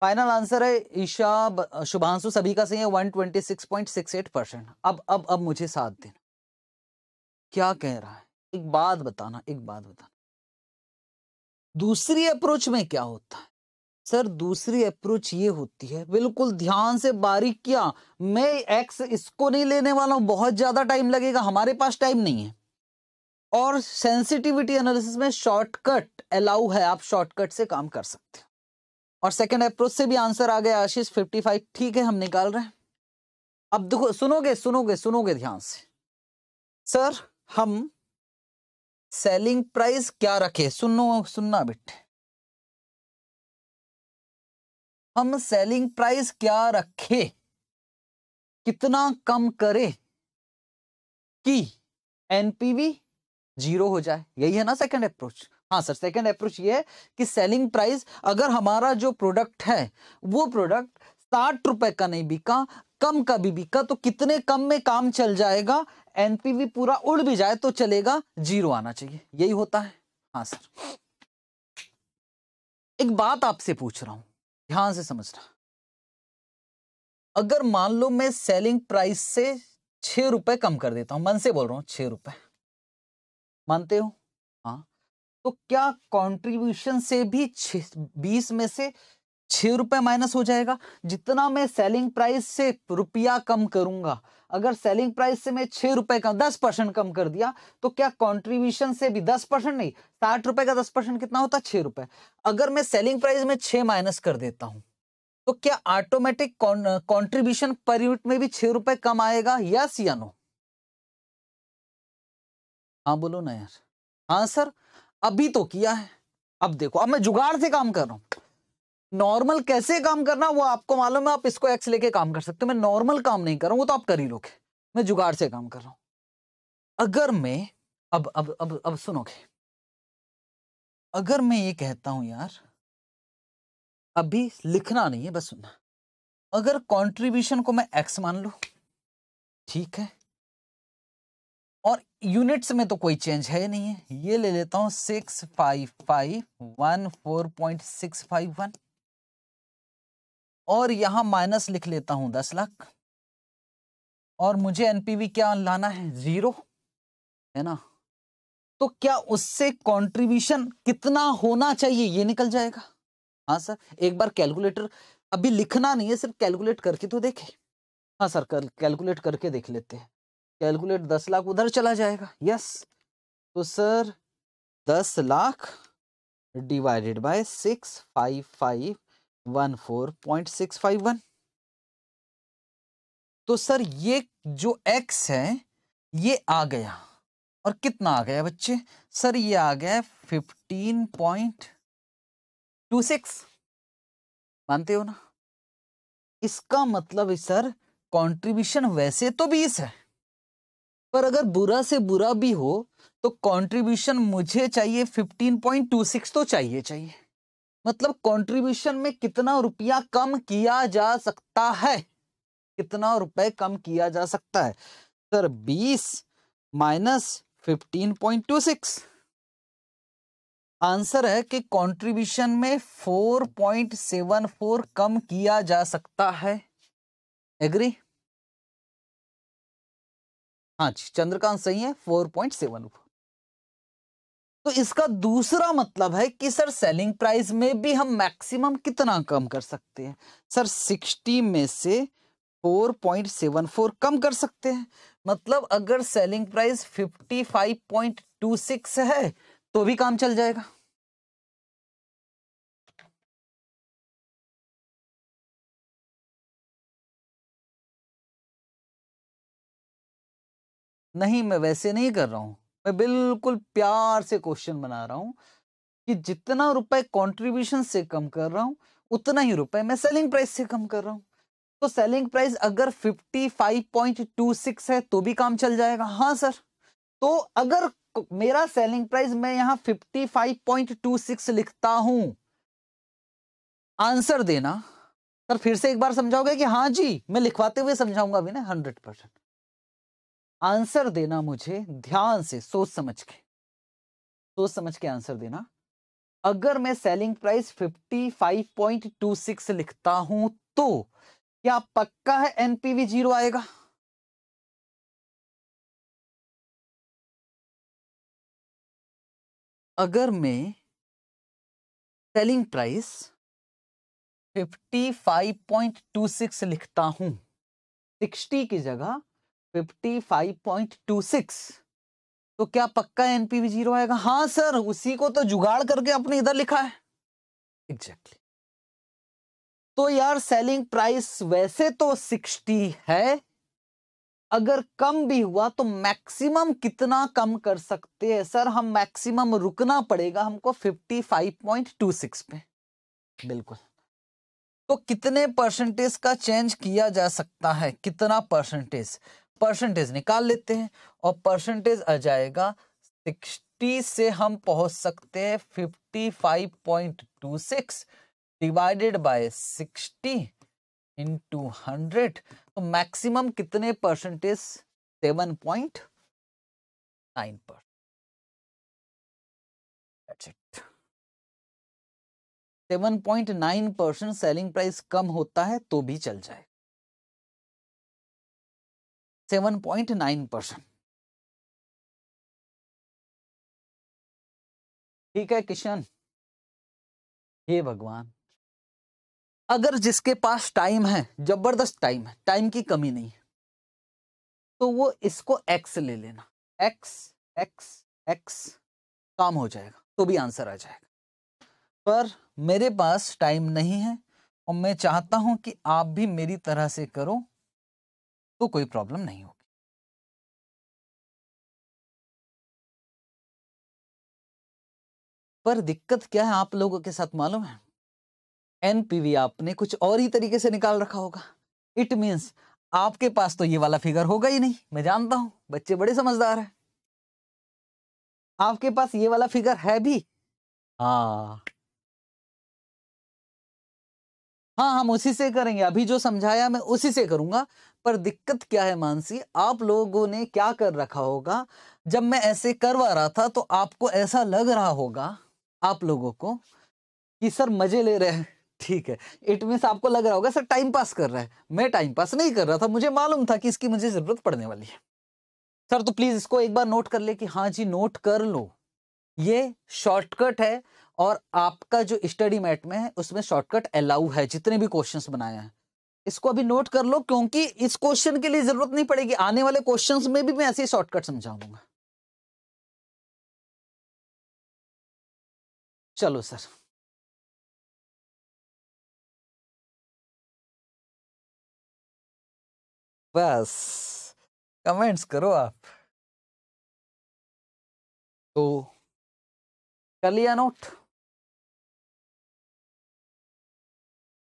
फाइनल आंसर है ईशा शुभांशु सभी का सही है one twenty six six point eight percent अब अब अब मुझे साथ देना क्या कह रहा है एक बात बताना एक बात बताना दूसरी अप्रोच में क्या होता है सर दूसरी अप्रोच ये होती है बिल्कुल ध्यान से बारीक किया मैं एक्स इसको नहीं लेने वाला हूँ बहुत ज़्यादा टाइम लगेगा हमारे पास टाइम नहीं है और सेंसिटिविटी एनालिसिस में शॉर्टकट अलाउ है आप शॉर्टकट से काम कर सकते हो और सेकेंड अप्रोच से भी आंसर आ गया आशीष फिफ्टी फाइव ठीक है हम निकाल रहे हैं अब देखो सुनोगे सुनोगे सुनोगे ध्यान से सर हम सेलिंग प्राइस क्या रखे सुनो सुनना बिट्टे हम सेलिंग प्राइस क्या रखे कितना कम करें कि एनपीवी जीरो हो जाए यही है ना सेकंड अप्रोच हाँ सर सेकंड अप्रोच ये है कि सेलिंग प्राइस अगर हमारा जो प्रोडक्ट है वो प्रोडक्ट साठ रुपए का नहीं बिका कम का भी बिका तो कितने कम में काम चल जाएगा एनपीवी पूरा उड़ भी जाए तो चलेगा जीरो आना चाहिए यही होता है हाँ सर एक बात आपसे पूछ रहा हूं ध्यान से समझना अगर मान लो मैं सेलिंग प्राइस से छह रुपए कम कर देता हूं मन से बोल रहा हूं छह रुपए मानते हो हाँ तो क्या कंट्रीब्यूशन से भी बीस में से छः रुपए माइनस हो जाएगा जितना मैं सेलिंग प्राइस से रुपया कम करूंगा अगर सेलिंग प्राइस से मैं छह रुपए का दस परसेंट कम कर दिया तो क्या कंट्रीब्यूशन से भी दस परसेंट नहीं साठ रुपए का दस परसेंट कितना होता है छह रुपए अगर मैं सेलिंग प्राइस में छह माइनस कर देता हूं तो क्या ऑटोमेटिक कंट्रीब्यूशन पर यूनिट में भी छह रुपए कम आएगा यस या नो हाँ बोलो ना यार हाँ सर अभी तो किया है अब देखो अब मैं जुगाड़ से काम कर रहा हूं नॉर्मल कैसे काम करना वो आपको मालूम है आप इसको एक्स लेके काम कर सकते हो मैं नॉर्मल काम नहीं कर रहा हूं वो तो आप कर ही लोगे मैं जुगाड़ से काम कर रहा हूं अगर मैं अब अब अब अब सुनोगे अगर मैं ये कहता हूं यार अभी लिखना नहीं है बस सुनना अगर कंट्रीब्यूशन को मैं एक्स मान लू ठीक है और यूनिट्स में तो कोई चेंज है नहीं है ये ले लेता हूं six five five one four point six five one और यहां माइनस लिख लेता हूं दस लाख और मुझे एनपीवी क्या लाना है जीरो है ना तो क्या उससे कंट्रीब्यूशन कितना होना चाहिए ये निकल जाएगा हाँ सर एक बार कैलकुलेटर अभी लिखना नहीं है सिर्फ कैलकुलेट करके तो देखे हाँ सर कैलकुलेट करके देख लेते हैं कैलकुलेट दस लाख उधर चला जाएगा यस तो सर दस lakh divided by six five five one four point six five one तो सर ये जो एक्स है ये आ गया और कितना आ गया बच्चे सर ये आ गया फिफ्टीन पॉइंट टू सिक्स मानते हो ना इसका मतलब है सर कंट्रीब्यूशन वैसे तो बीस है पर अगर बुरा से बुरा भी हो तो कंट्रीब्यूशन मुझे चाहिए फिफ्टीन पॉइंट टू सिक्स तो चाहिए चाहिए मतलब कंट्रीब्यूशन में कितना रुपया कम किया जा सकता है कितना रुपए कम किया जा सकता है सर बीस minus fifteen point two six answer है कि कंट्रीब्यूशन में फोर पॉइंट सेवन फोर कम किया जा सकता है एग्री हाँ जी चंद्रकांत सही है फोर पॉइंट सेवन तो इसका दूसरा मतलब है कि सर सेलिंग प्राइस में भी हम मैक्सिमम कितना कम कर सकते हैं सर सिक्सटी में से फोर पॉइंट सेवन फोर कम कर सकते हैं मतलब अगर selling price fifty five point two six है तो भी काम चल जाएगा नहीं मैं वैसे नहीं कर रहा हूं मैं बिल्कुल प्यार से क्वेश्चन बना रहा हूं कि जितना रुपए कंट्रीब्यूशन से कम कर रहा हूं उतना ही रुपए मैं सेलिंग प्राइस से कम कर रहा हूं तो सेलिंग प्राइस अगर 55.26 है तो भी काम चल जाएगा हाँ सर तो अगर मेरा सेलिंग प्राइस मैं यहां 55.26 लिखता हूं आंसर देना सर फिर से एक बार समझाओगे कि हाँ जी मैं लिखवाते हुए समझाऊंगा भी ना हंड्रेड परसेंट आंसर देना मुझे ध्यान से सोच समझ के सोच समझ के आंसर देना अगर मैं सेलिंग प्राइस 55.26 लिखता हूं तो क्या पक्का है एनपीवी जीरो आएगा अगर मैं सेलिंग प्राइस 55.26 लिखता हूं 60 की जगह 55.26 तो क्या पक्का एनपीवी जीरो आएगा हाँ सर उसी को तो जुगाड़ करके आपने इधर लिखा है एग्जैक्टली exactly. तो यार सेलिंग प्राइस वैसे तो 60 है अगर कम भी हुआ तो मैक्सिमम कितना कम कर सकते हैं सर हम मैक्सिमम रुकना पड़ेगा हमको 55.26 पे बिल्कुल तो कितने परसेंटेज का चेंज किया जा सकता है कितना परसेंटेज परसेंटेज निकाल लेते हैं और परसेंटेज आ जाएगा सिक्सटी से हम पहुंच सकते हैं fifty five point two six divided by sixty in two hundred तो मैक्सिमम कितने percentage seven point nine seven point nine percent selling price कम होता है तो भी चल जाएगा सेवन पॉइंट नाइन परसेंट ठीक है किशन हे भगवान अगर जिसके पास टाइम है जबरदस्त टाइम है टाइम की कमी नहीं है तो वो इसको एक्स ले लेना एक्स एक्स एक्स काम हो जाएगा तो भी आंसर आ जाएगा पर मेरे पास टाइम नहीं है और मैं चाहता हूं कि आप भी मेरी तरह से करो तो कोई प्रॉब्लम नहीं होगी पर दिक्कत क्या है आप लोगों के साथ मालूम है एनपीवी आपने कुछ और ही तरीके से निकाल रखा होगा इट मींस आपके पास तो ये वाला फिगर होगा ही नहीं मैं जानता हूं बच्चे बड़े समझदार हैं आपके पास ये वाला फिगर है भी हाँ हाँ हम उसी से करेंगे अभी जो समझाया मैं उसी से करूंगा पर दिक्कत क्या है मानसी आप लोगों ने क्या कर रखा होगा जब मैं ऐसे करवा रहा था तो आपको ऐसा लग रहा होगा आप लोगों को कि सर मजे ले रहे हैं ठीक है इट मीन्स आपको लग रहा होगा सर टाइम पास कर रहा है मैं टाइम पास नहीं कर रहा था मुझे मालूम था कि इसकी मुझे जरूरत पड़ने वाली है सर तो प्लीज इसको एक बार नोट कर ले कि हाँ जी नोट कर लो ये शॉर्टकट है और आपका जो स्टडी मैट में है उसमें शॉर्टकट अलाउ है जितने भी क्वेश्चंस बनाए हैं इसको अभी नोट कर लो क्योंकि इस क्वेश्चन के लिए जरूरत नहीं पड़ेगी आने वाले क्वेश्चंस में भी मैं ऐसे ही शॉर्टकट समझाऊंगा चलो सर बस कमेंट्स करो आप तो कर लिया नोट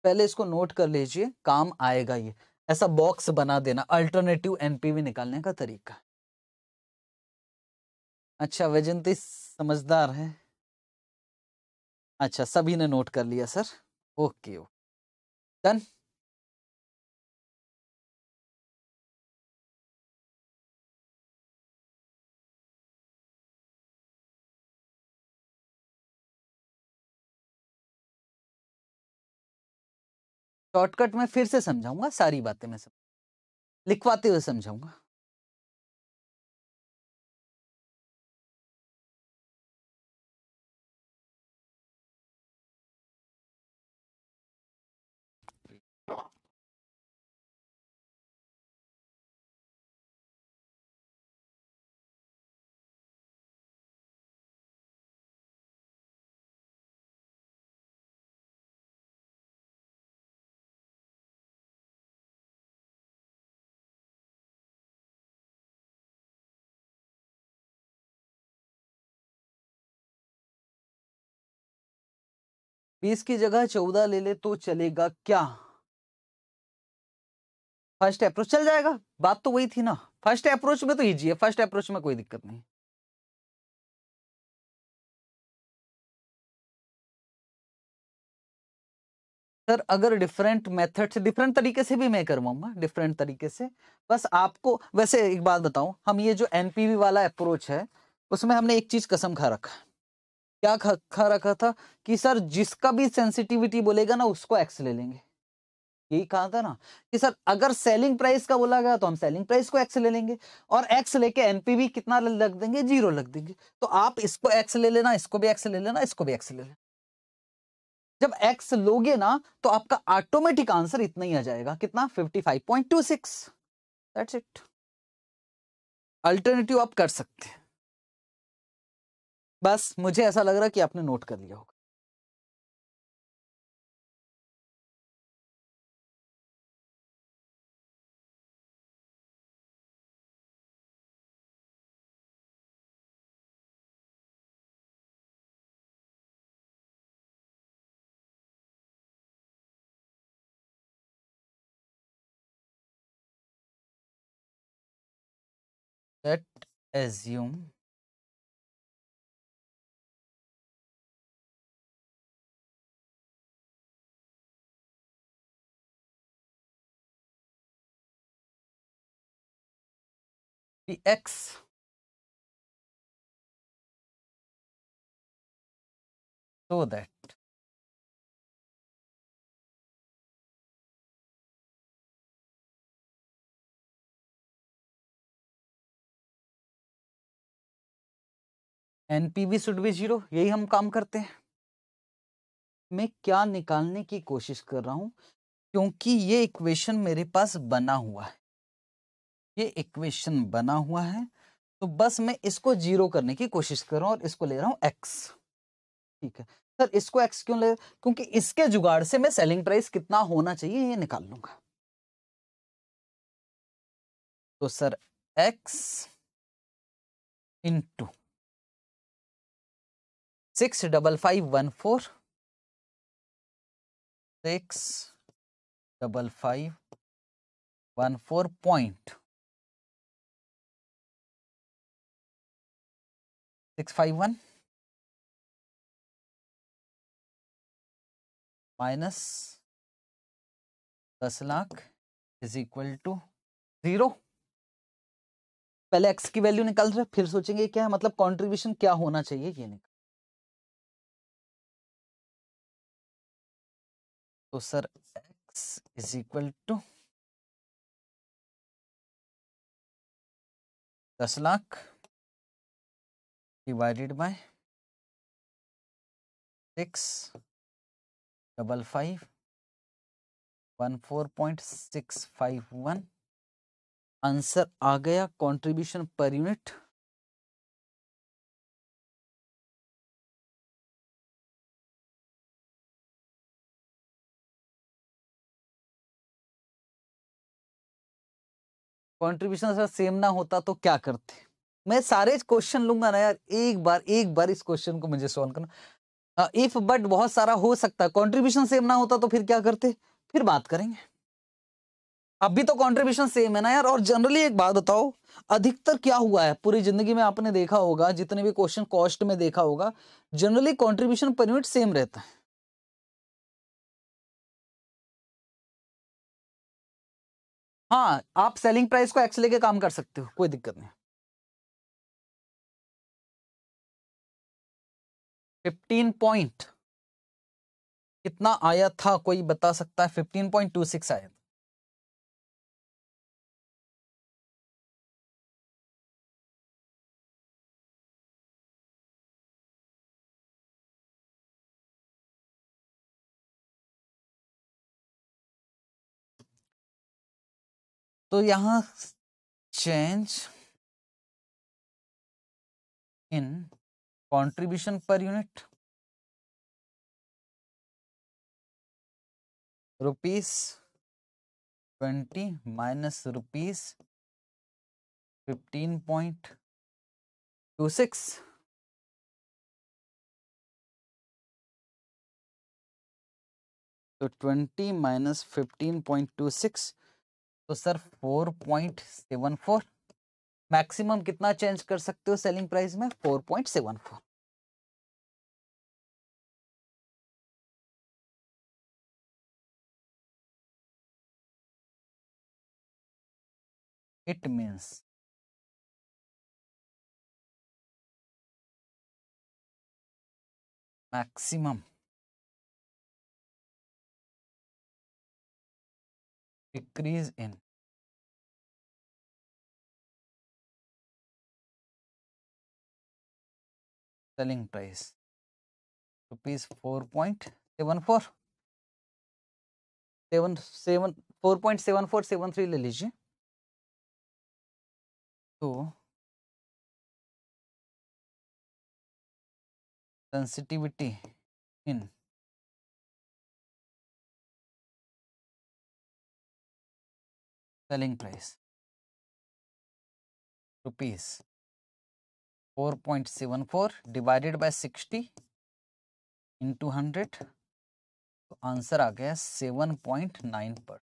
पहले इसको नोट कर लीजिए काम आएगा ये ऐसा बॉक्स बना देना अल्टरनेटिव एनपीवी निकालने का तरीका अच्छा वैजंती समझदार है अच्छा सभी ने नोट कर लिया sir okay okay done shortcut में फिर से समझाऊंगा सारी बातें मैं सब लिखवाते हुए समझाऊंगा बीस की जगह चौदह ले ले तो चलेगा क्या फर्स्ट अप्रोच चल जाएगा बात तो वही थी ना फर्स्ट अप्रोच में तो ईजी है फर्स्ट अप्रोच में कोई दिक्कत नहीं सर अगर डिफरेंट मेथड से डिफरेंट तरीके से भी मैं करवाऊंगा डिफरेंट तरीके से बस आपको वैसे एक बात बताऊं हम ये जो एनपीवी वाला अप्रोच है उसमें हमने एक चीज कसम खा रखा क्या खा रखा था कि सर जिसका भी सेंसिटिविटी बोलेगा ना उसको एक्स ले लेंगे यही कहा था ना कि सर अगर सेलिंग प्राइस का बोला गया तो हम सेलिंग प्राइस को एक्स ले लेंगे और एक्स लेके एनपीवी कितना लग देंगे जीरो लग देंगे तो आप इसको एक्स ले लेना इसको भी एक्स ले लेना इसको भी एक्स ले लेना जब एक्स लोगे ना तो आपका ऑटोमेटिक आंसर इतना ही आ जाएगा कितना 55.26 दैट्स इट अल्टरनेटिव आप कर सकते हैं बस मुझे ऐसा लग रहा कि आपने नोट कर लिया होगा let assume कि x so that NPV should be zero यही हम काम करते हैं मैं क्या निकालने की कोशिश कर रहा हूं क्योंकि ये इक्वेशन मेरे पास बना हुआ है ये इक्वेशन बना हुआ है तो बस मैं इसको जीरो करने की कोशिश कर रहा हूँ और इसको ले रहा हूँ एक्स ठीक है सर इसको एक्स क्यों ले क्योंकि इसके जुगाड़ से मैं सेलिंग प्राइस कितना होना चाहिए ये निकाल लूंगा तो sir x into six double five one four six double five one four point six five one minus दस lakh is equal to zero पहले एक्स की वैल्यू निकाल रहे फिर सोचेंगे क्या है मतलब कंट्रीब्यूशन क्या होना चाहिए ये निकाल तो sir x is equal to दस lakh divided by six double five one four point six five one answer आ गया contribution per unit contribution sir same ना होता तो क्या करते मैं सारे क्वेश्चन लूंगा ना यार एक बार एक बार इस क्वेश्चन को मुझे सोल्व करना इफ हाँ, बट बहुत सारा हो सकता है कॉन्ट्रीब्यूशन सेम ना होता तो फिर क्या करते फिर बात करेंगे अभी तो कॉन्ट्रीब्यूशन सेम है ना यार और जनरली एक बात बताओ अधिकतर क्या हुआ है पूरी जिंदगी में आपने देखा होगा जितने भी क्वेश्चन कॉस्ट में देखा होगा generally contribution per unit same रहता है हाँ आप सेलिंग प्राइस को एक्स लेके काम कर सकते हो कोई दिक्कत नहीं फिफ्टीन पॉइंट कितना आया था कोई बता सकता है फिफ्टीन पॉइंट टू सिक्स आया था तो यहां change in contribution per unit rupees twenty minus rupees fifteen point two six तो twenty minus fifteen point two six तो sir four point seven four maximum कितना चेंज कर सकते हो सेलिंग प्राइस में four point seven four it means maximum decrease in selling price rupees four point seven four seven seven four point seven four seven three ले लीजिए तो sensitivity in selling price rupees four point seven four divided by sixty in two hundred तो answer आ गया seven point nine पर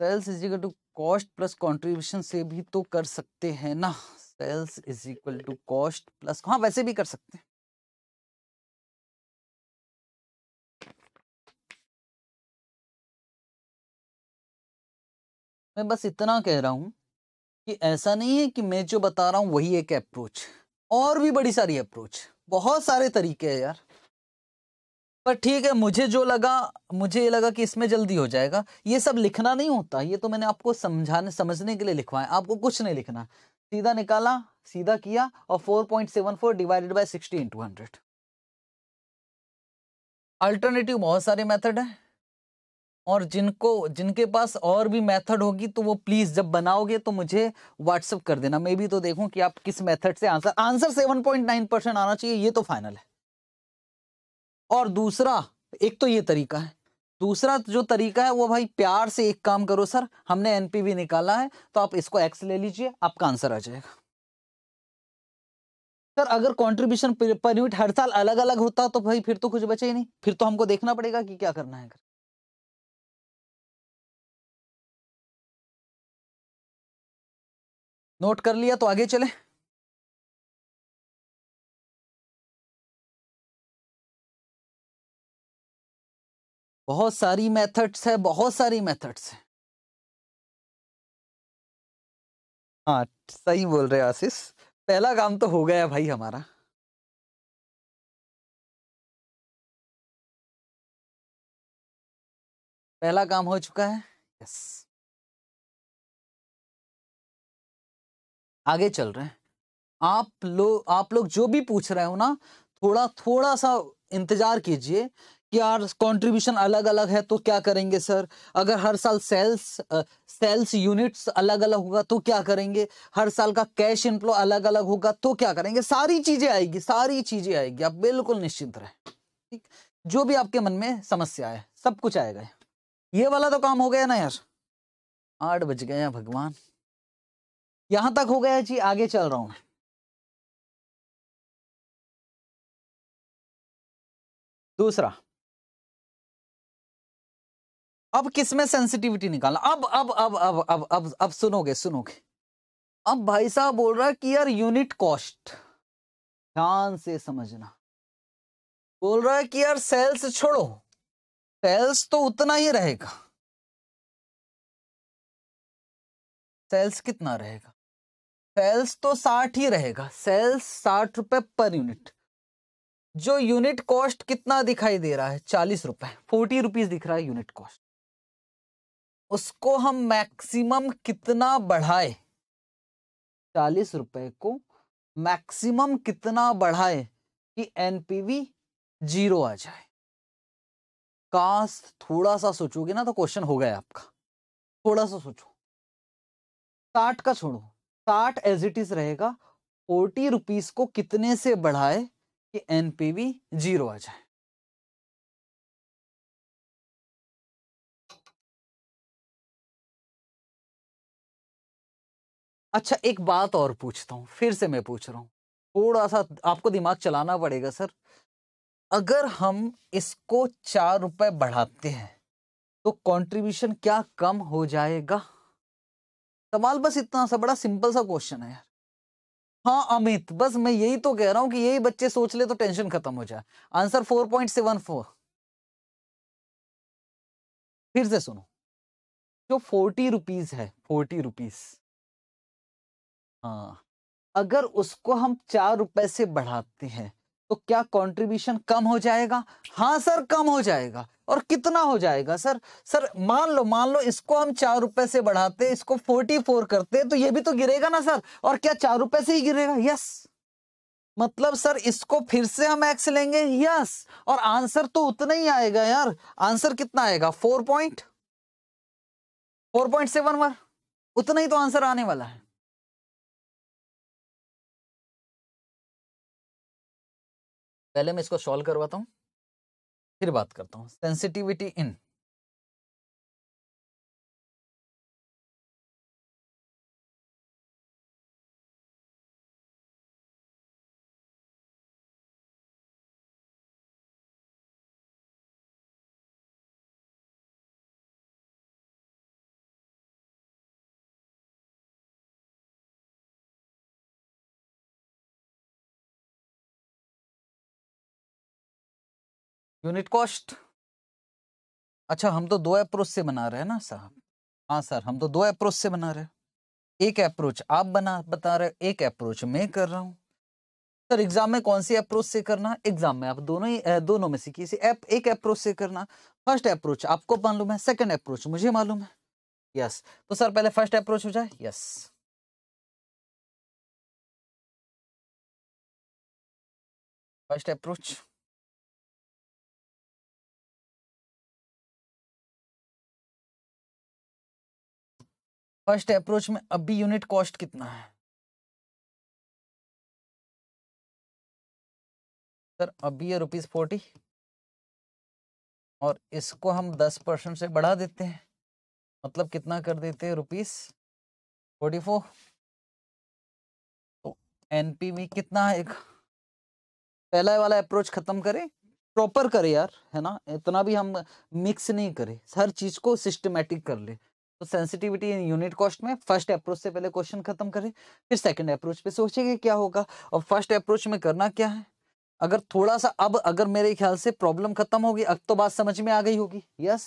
sales is equal to cost plus contribution से भी तो कर सकते हैं ना sales is equal to cost plus हाँ वैसे भी कर सकते हैं मैं बस इतना कह रहा हूं कि ऐसा नहीं है कि मैं जो बता रहा हूं वही एक अप्रोच और भी बड़ी सारी अप्रोच बहुत सारे तरीके हैं यार पर ठीक है मुझे जो लगा मुझे ये लगा कि इसमें जल्दी हो जाएगा ये सब लिखना नहीं होता ये तो मैंने आपको समझाने समझने के लिए लिखवाए आपको कुछ नहीं लिखना सीधा निकाला सीधा किया और four point seven four divided by sixty into hundred alternative बहुत सारे मेथड हैं और जिनको जिनके पास और भी मेथड होगी तो वो प्लीज़ जब बनाओगे तो मुझे व्हाट्सअप कर देना मैं भी तो देखूं कि आप किस मेथड से आंसर आंसर 7.9 परसेंट आना चाहिए ये तो फाइनल है और दूसरा एक तो ये तरीका है दूसरा जो तरीका है वो भाई प्यार से एक काम करो सर हमने एनपीवी निकाला है तो आप इसको एक्स ले लीजिए आपका आंसर आ जाएगा सर अगर कंट्रीब्यूशन पर यूनिट हर साल अलग अलग होता तो भाई फिर तो कुछ बचे ही नहीं फिर तो हमको देखना पड़ेगा कि क्या करना है कर। नोट कर लिया तो आगे चले बहुत सारी मेथड्स है बहुत सारी मेथड्स है हाँ सही बोल रहे आशीष पहला काम तो हो गया भाई हमारा पहला काम हो चुका है यस आगे चल रहे हैं आप लोग आप लोग जो भी पूछ रहे हो ना थोड़ा थोड़ा सा इंतजार कीजिए यार कंट्रीब्यूशन अलग अलग है तो क्या करेंगे सर अगर हर साल सेल्स सेल्स यूनिट्स अलग अलग होगा तो क्या करेंगे हर साल का कैश इनफ्लो अलग अलग होगा तो क्या करेंगे सारी चीजें आएगी सारी चीजें आएगी आप बिल्कुल निश्चिंत रहे ठीक जो भी आपके मन में समस्या है सब कुछ आएगा ये वाला तो काम हो गया ना यार आठ बज गए भगवान यहां तक हो गया जी आगे चल रहा हूं दूसरा अब किसमें सेंसिटिविटी निकालना अब अब अब अब अब अब अब सुनोगे सुनोगे अब भाई साहब बोल रहा है कि यार यूनिट कॉस्ट ध्यान से समझना बोल रहा है कि यार सेल्स छोड़ो सेल्स तो उतना ही रहेगा सेल्स कितना रहेगा सेल्स तो साठ ही रहेगा सेल्स साठ रुपए पर यूनिट जो यूनिट कॉस्ट कितना दिखाई दे रहा है चालीस रुपए फोर्टी रुपीज दिख रहा है यूनिट कॉस्ट उसको हम मैक्सिमम कितना बढ़ाए चालीस रुपए को मैक्सिमम कितना बढ़ाए कि एनपीवी जीरो आ जाए कास्ट थोड़ा सा सोचोगे ना तो क्वेश्चन हो गया आपका थोड़ा सा सोचो साठ का छोड़ो साठ एज इट इज रहेगा फोर्टी रुपीज को कितने से बढ़ाए कि एनपीवी जीरो आ जाए अच्छा एक बात और पूछता हूँ फिर से मैं पूछ रहा हूँ थोड़ा सा आपको दिमाग चलाना पड़ेगा सर अगर हम इसको चार रुपए बढ़ाते हैं तो कंट्रीब्यूशन क्या कम हो जाएगा सवाल बस इतना सा बड़ा सिंपल सा क्वेश्चन है यार हाँ अमित बस मैं यही तो कह रहा हूं कि यही बच्चे सोच ले तो टेंशन खत्म हो जाए answer four point seven four फिर से सुनो जो फोर्टी रुपीज है फोर्टी रुपीज हाँ। अगर उसको हम चार रुपए से बढ़ाते हैं तो क्या कंट्रीब्यूशन कम हो जाएगा हाँ सर कम हो जाएगा और कितना हो जाएगा सर सर मान लो मान लो इसको हम चार रुपए से बढ़ाते इसको फोर्टी फोर करते तो ये भी तो गिरेगा ना सर और क्या चार रुपए से ही गिरेगा यस मतलब सर इसको फिर से हम एक्स लेंगे यस और आंसर तो उतना ही आएगा यार आंसर कितना आएगा four point four point seven one उतना ही तो आंसर आने वाला है पहले मैं इसको सॉल्व करवाता हूँ फिर बात करता हूँ सेंसिटिविटी इन यूनिट कॉस्ट अच्छा हम तो दो अप्रोच से बना रहे हैं ना साहब हाँ सर हम तो दो अप्रोच से बना रहे हैं एक अप्रोच आप बना बता रहे एक अप्रोच मैं कर रहा हूँ सर एग्जाम में कौन सी अप्रोच से करना एग्जाम में आप दोनों ही दोनों में से किसी एप, एक अप्रोच से करना फर्स्ट अप्रोच आपको मालूम है सेकंड अप्रोच मुझे मालूम है यस तो सर पहले फर्स्ट अप्रोच हो जाए yes first approach first approach में अभी यूनिट कॉस्ट कितना है सर अभी रुपीज फोर्टी और इसको हम दस परसेंट से बढ़ा देते हैं मतलब कितना कर देते हैं रुपीज फोर्टी फोर तो एनपीवी कितना है एक पहला वाला अप्रोच खत्म करें प्रॉपर करें यार है ना इतना भी हम मिक्स नहीं करें हर चीज को सिस्टमेटिक कर ले तो सेंसिटिविटी इन यूनिट कॉस्ट में फर्स्ट अप्रोच से पहले क्वेश्चन खत्म करें फिर सेकंड अप्रोच पे सोचेंगे क्या होगा और फर्स्ट अप्रोच में करना क्या है अगर थोड़ा सा अब अगर मेरे ख्याल से प्रॉब्लम खत्म होगी अब तो बात समझ में आ गई होगी यस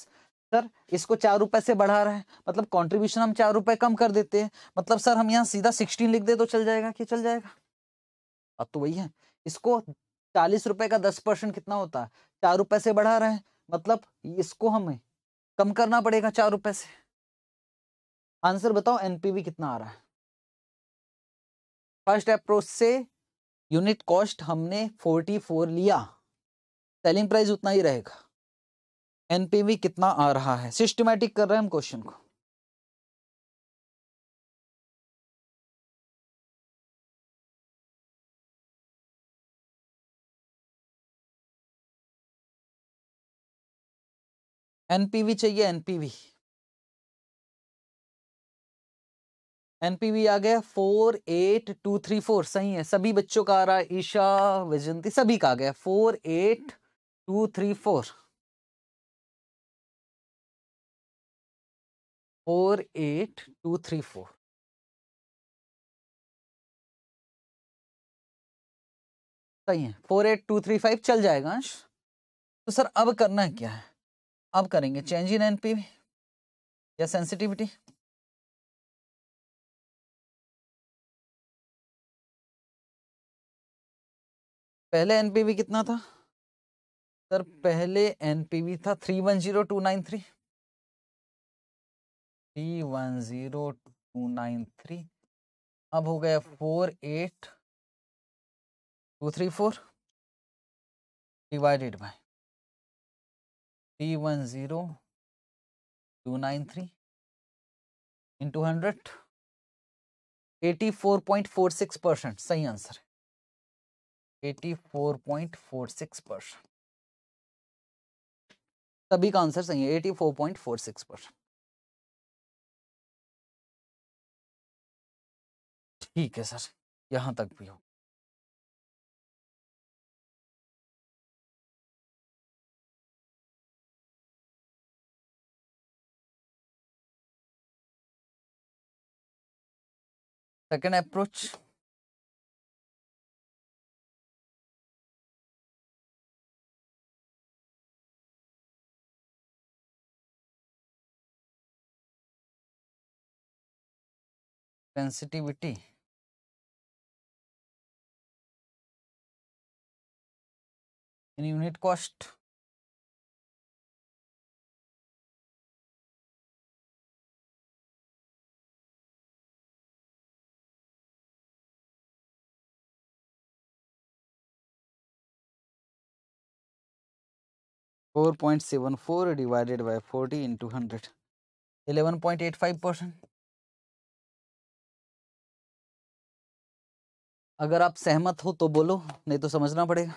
सर इसको चार रुपए से बढ़ा रहे हैं मतलब कॉन्ट्रीब्यूशन हम चार रुपए कम कर देते हैं मतलब सर हम यहाँ सीधा सिक्सटीन लिख दे तो चल जाएगा कि चल जाएगा अब तो वही है इसको चालीस रुपए का दस परसेंट कितना होता है चार रुपए से बढ़ा रहे हैं मतलब इसको हमें कम करना पड़ेगा चार रुपए से आंसर बताओ एनपीवी कितना आ रहा है फर्स्ट अप्रोच से यूनिट कॉस्ट हमने 44 लिया सेलिंग प्राइस उतना ही रहेगा एनपीवी कितना आ रहा है सिस्टमेटिक कर रहे हैं हम क्वेश्चन को एनपीवी चाहिए एनपीवी एनपीवी आ गया four eight two three four सही है सभी बच्चों का आ रहा है ईशा वैजंती सभी का आ गया four eight two three four four eight two three four सही है four eight two three five चल जाएगा अंश तो सर अब करना क्या है अब करेंगे चेंज इन एनपीवी या सेंसिटिविटी पहले एनपीवी कितना था सर पहले एनपीवी था three one zero two nine three three one zero two nine three अब हो गया four eight two three four divided by three one zero two nine three into hundred eighty four point four six percent सही answer है 84.46 पर सभी का answer सही है 84.46 पर ठीक है सर यहां तक भी हो second approach sensitivity in unit cost Four point seven four divided by forty into hundred, eleven point eight five percent. अगर आप सहमत हो तो बोलो नहीं तो समझना पड़ेगा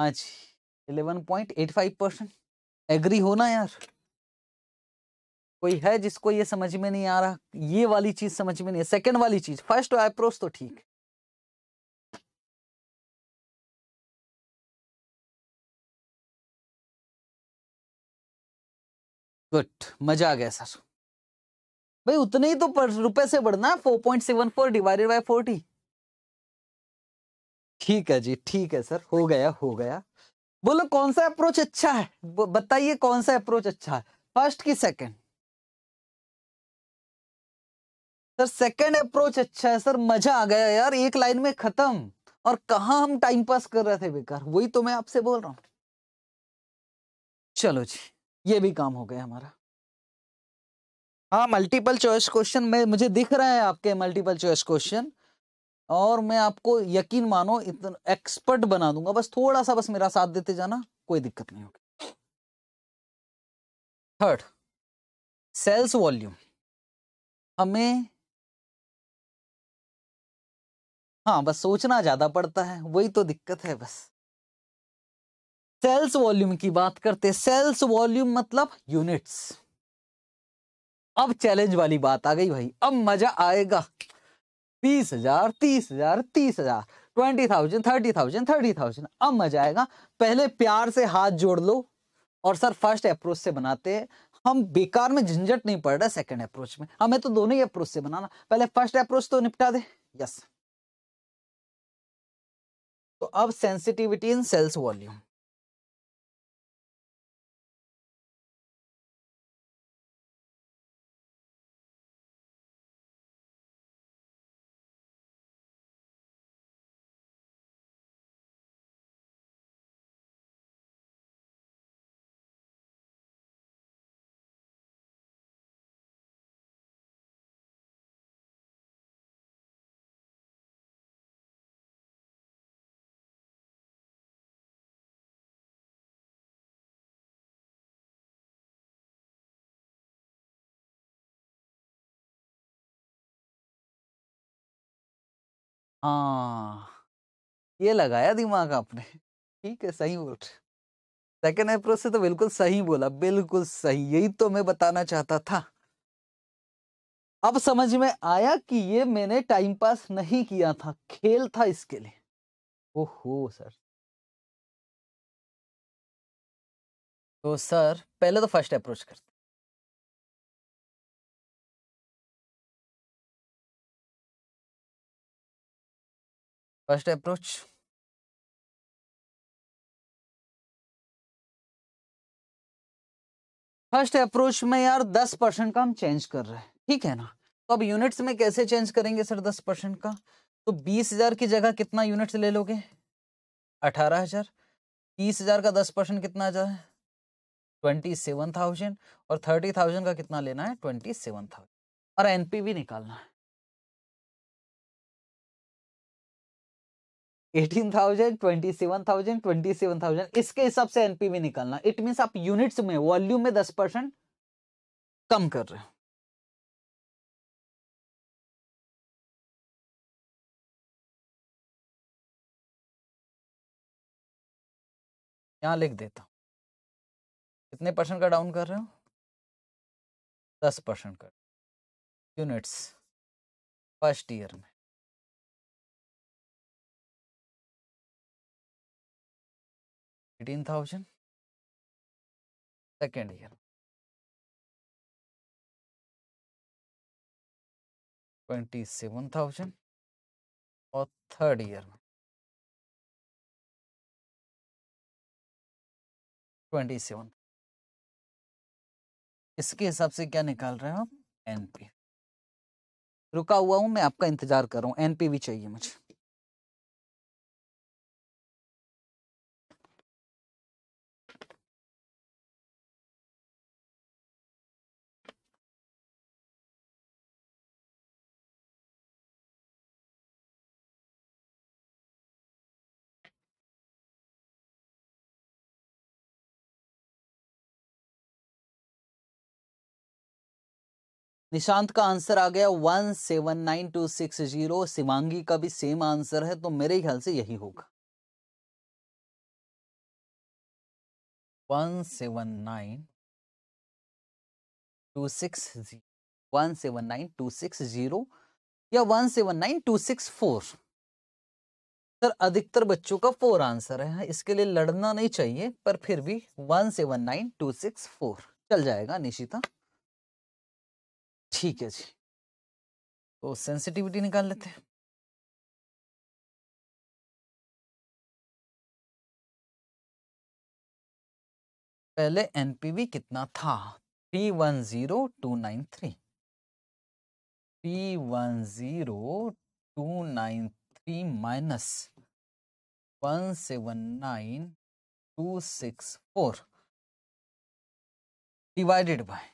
हाँ जी eleven point eight five percent agree हो ना यार कोई है जिसको ये समझ में नहीं आ रहा ये वाली चीज समझ में नहीं है सेकंड वाली चीज फर्स्ट अप्रोच तो, तो ठीक गुड मजा आ गया सर भाई उतने ही तो रुपए से बढ़ना four point seven four divided by forty ठीक है जी ठीक है सर हो गया हो गया बोलो कौन सा अप्रोच अच्छा है बताइए कौन सा अप्रोच अच्छा है फर्स्ट की सेकंड सर सेकंड अप्रोच अच्छा है सर मजा आ गया यार एक लाइन में खत्म और कहा हम टाइम पास कर रहे थे बेकार वही तो मैं आपसे बोल रहा हूं चलो जी ये भी काम हो गया हमारा हाँ मल्टीपल चॉइस क्वेश्चन में मुझे दिख रहा है आपके मल्टीपल चॉइस क्वेश्चन और मैं आपको यकीन मानो इतना एक्सपर्ट बना दूंगा बस थोड़ा सा बस मेरा साथ देते जाना कोई दिक्कत नहीं होगी थर्ड सेल्स वॉल्यूम हमें हाँ बस सोचना ज्यादा पड़ता है वही तो दिक्कत है बस सेल्स वॉल्यूम की बात करते सेल्स वॉल्यूम मतलब यूनिट्स अब चैलेंज वाली बात आ गई भाई अब मजा आएगा बीस हजार तीस हजार तीस हजार twenty thousand thirty thousand thirty thousand अब मजा आएगा पहले प्यार से हाथ जोड़ लो और सर फर्स्ट अप्रोच से बनाते हैं हम बेकार में झंझट नहीं पड़ रहा सेकंड अप्रोच में हमें तो दोनों ही अप्रोच से बनाना पहले फर्स्ट अप्रोच तो निपटा दे यस तो अब सेंसिटिविटी इन सेल्स वॉल्यूम हाँ ये लगाया दिमाग आपने ठीक है सही बोल रहे सेकेंड अप्रोच से तो बिल्कुल सही बोला बिल्कुल सही यही तो मैं बताना चाहता था अब समझ में आया कि ये मैंने टाइम पास नहीं किया था खेल था इसके लिए ओहो सर तो सर पहले तो फर्स्ट अप्रोच करते फर्स्ट अप्रोच फर्स्ट अप्रोच में यार दस परसेंट का हम चेंज कर रहे हैं ठीक है ना तो अब यूनिट्स में कैसे चेंज करेंगे सर दस परसेंट का तो बीस हजार की जगह कितना यूनिट्स ले लोगे अठारह हजार तीस हजार का दस परसेंट कितना आ जाए ट्वेंटी सेवन थाउजेंड और थर्टी थाउजेंड का कितना लेना है ट्वेंटी सेवन थाउजेंड और एनपीवी निकालना है eighteen thousand twenty seven thousand twenty seven thousand इसके हिसाब से एनपीवी निकालना इट मीन आप यूनिट्स में वॉल्यूम में दस परसेंट कम कर रहे हो यहां लिख देता हूं कितने परसेंट का डाउन कर रहे हो दस परसेंट का यूनिट्स फर्स्ट ईयर में eighteen thousand second year twenty seven thousand और थर्ड ईयर में सेवन इसके हिसाब से क्या निकाल रहे हैं आप एनपी रुका हुआ हूं मैं आपका इंतजार कर रहा हूं एनपी भी चाहिए मुझे निशांत का आंसर आ गया one seven nine two six zero Shivangi का भी सेम आंसर है तो मेरे ख्याल से यही होगा one seven nine two six zero one seven nine two six zero या one seven nine two six four sir अधिकतर बच्चों का फोर आंसर है हाँ, इसके लिए लड़ना नहीं चाहिए पर फिर भी one seven nine two six four चल जाएगा निशिता ठीक है जी तो सेंसिटिविटी निकाल लेते हैं पहले एनपीवी कितना था three one zero two nine three three one zero two nine three minus one seven nine two six four divided by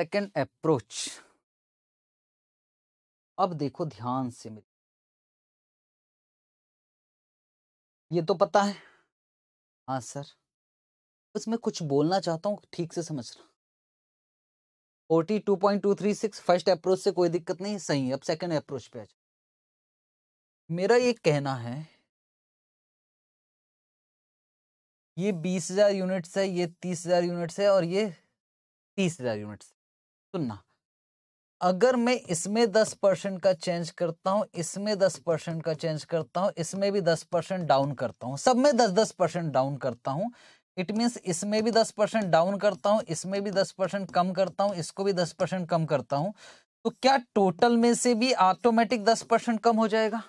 second approach अब देखो ध्यान से मिल ये तो पता है हाँ सर बस मैं कुछ बोलना चाहता हूँ ठीक से समझ रहा forty two point two three six first approach से कोई दिक्कत नहीं सही है अब सेकंड अप्रोच पे आ जाए मेरा ये कहना है ये बीस हजार यूनिट्स है ये तीस हजार यूनिट्स है और ये तीस हजार यूनिट्स सुनना अगर मैं इसमें दस परसेंट का चेंज करता हूं इसमें दस परसेंट का चेंज करता हूं इसमें भी दस परसेंट डाउन करता हूं सब में दस दस परसेंट डाउन करता हूं इट मीन्स इसमें भी दस परसेंट डाउन करता हूं इसमें भी दस परसेंट कम करता हूं इसको भी दस परसेंट कम करता हूं तो क्या टोटल में से भी ऑटोमेटिक दस परसेंट कम हो जाएगा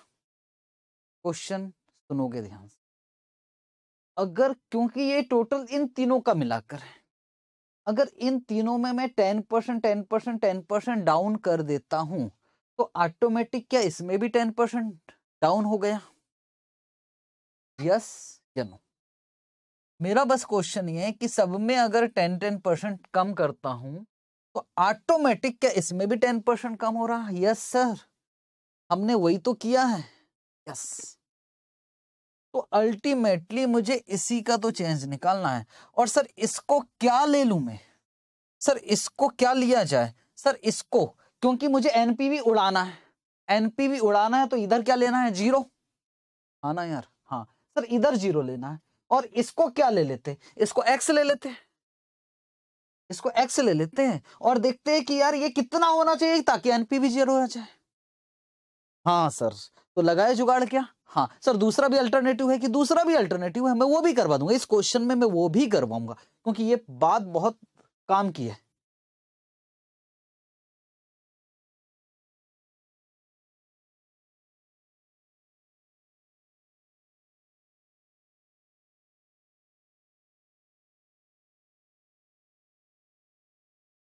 क्वेश्चन सुनोगे ध्यान से अगर क्योंकि ये टोटल इन तीनों का मिलाकर है अगर इन तीनों में मैं ten percent ten percent ten percent down कर देता हूं तो ऑटोमेटिक क्या इसमें भी टेन परसेंट डाउन हो गया यस या नो मेरा बस क्वेश्चन ये है कि सब में अगर टेन टेन परसेंट कम करता हूं तो ऑटोमेटिक क्या इसमें भी टेन परसेंट कम हो रहा यस सर हमने वही तो किया है यस yes. तो अल्टीमेटली मुझे इसी का तो चेंज निकालना है और सर इसको क्या ले लू मैं सर इसको क्या लिया जाए सर इसको क्योंकि मुझे एनपीवी उड़ाना है एनपीवी उड़ाना है तो इधर क्या लेना है जीरो हाँ ना यार हाँ सर इधर जीरो लेना है और इसको क्या ले लेते इसको एक्स ले लेते इसको एक्स ले लेते हैं और देखते हैं कि यार ये कितना होना चाहिए ताकि एनपीवी जीरो हो जाए हाँ सर तो लगाए जुगाड़ क्या हाँ सर दूसरा भी अल्टरनेटिव है कि दूसरा भी अल्टरनेटिव है मैं वो भी करवा दूंगा इस क्वेश्चन में मैं वो भी करवाऊंगा क्योंकि ये बात बहुत काम की है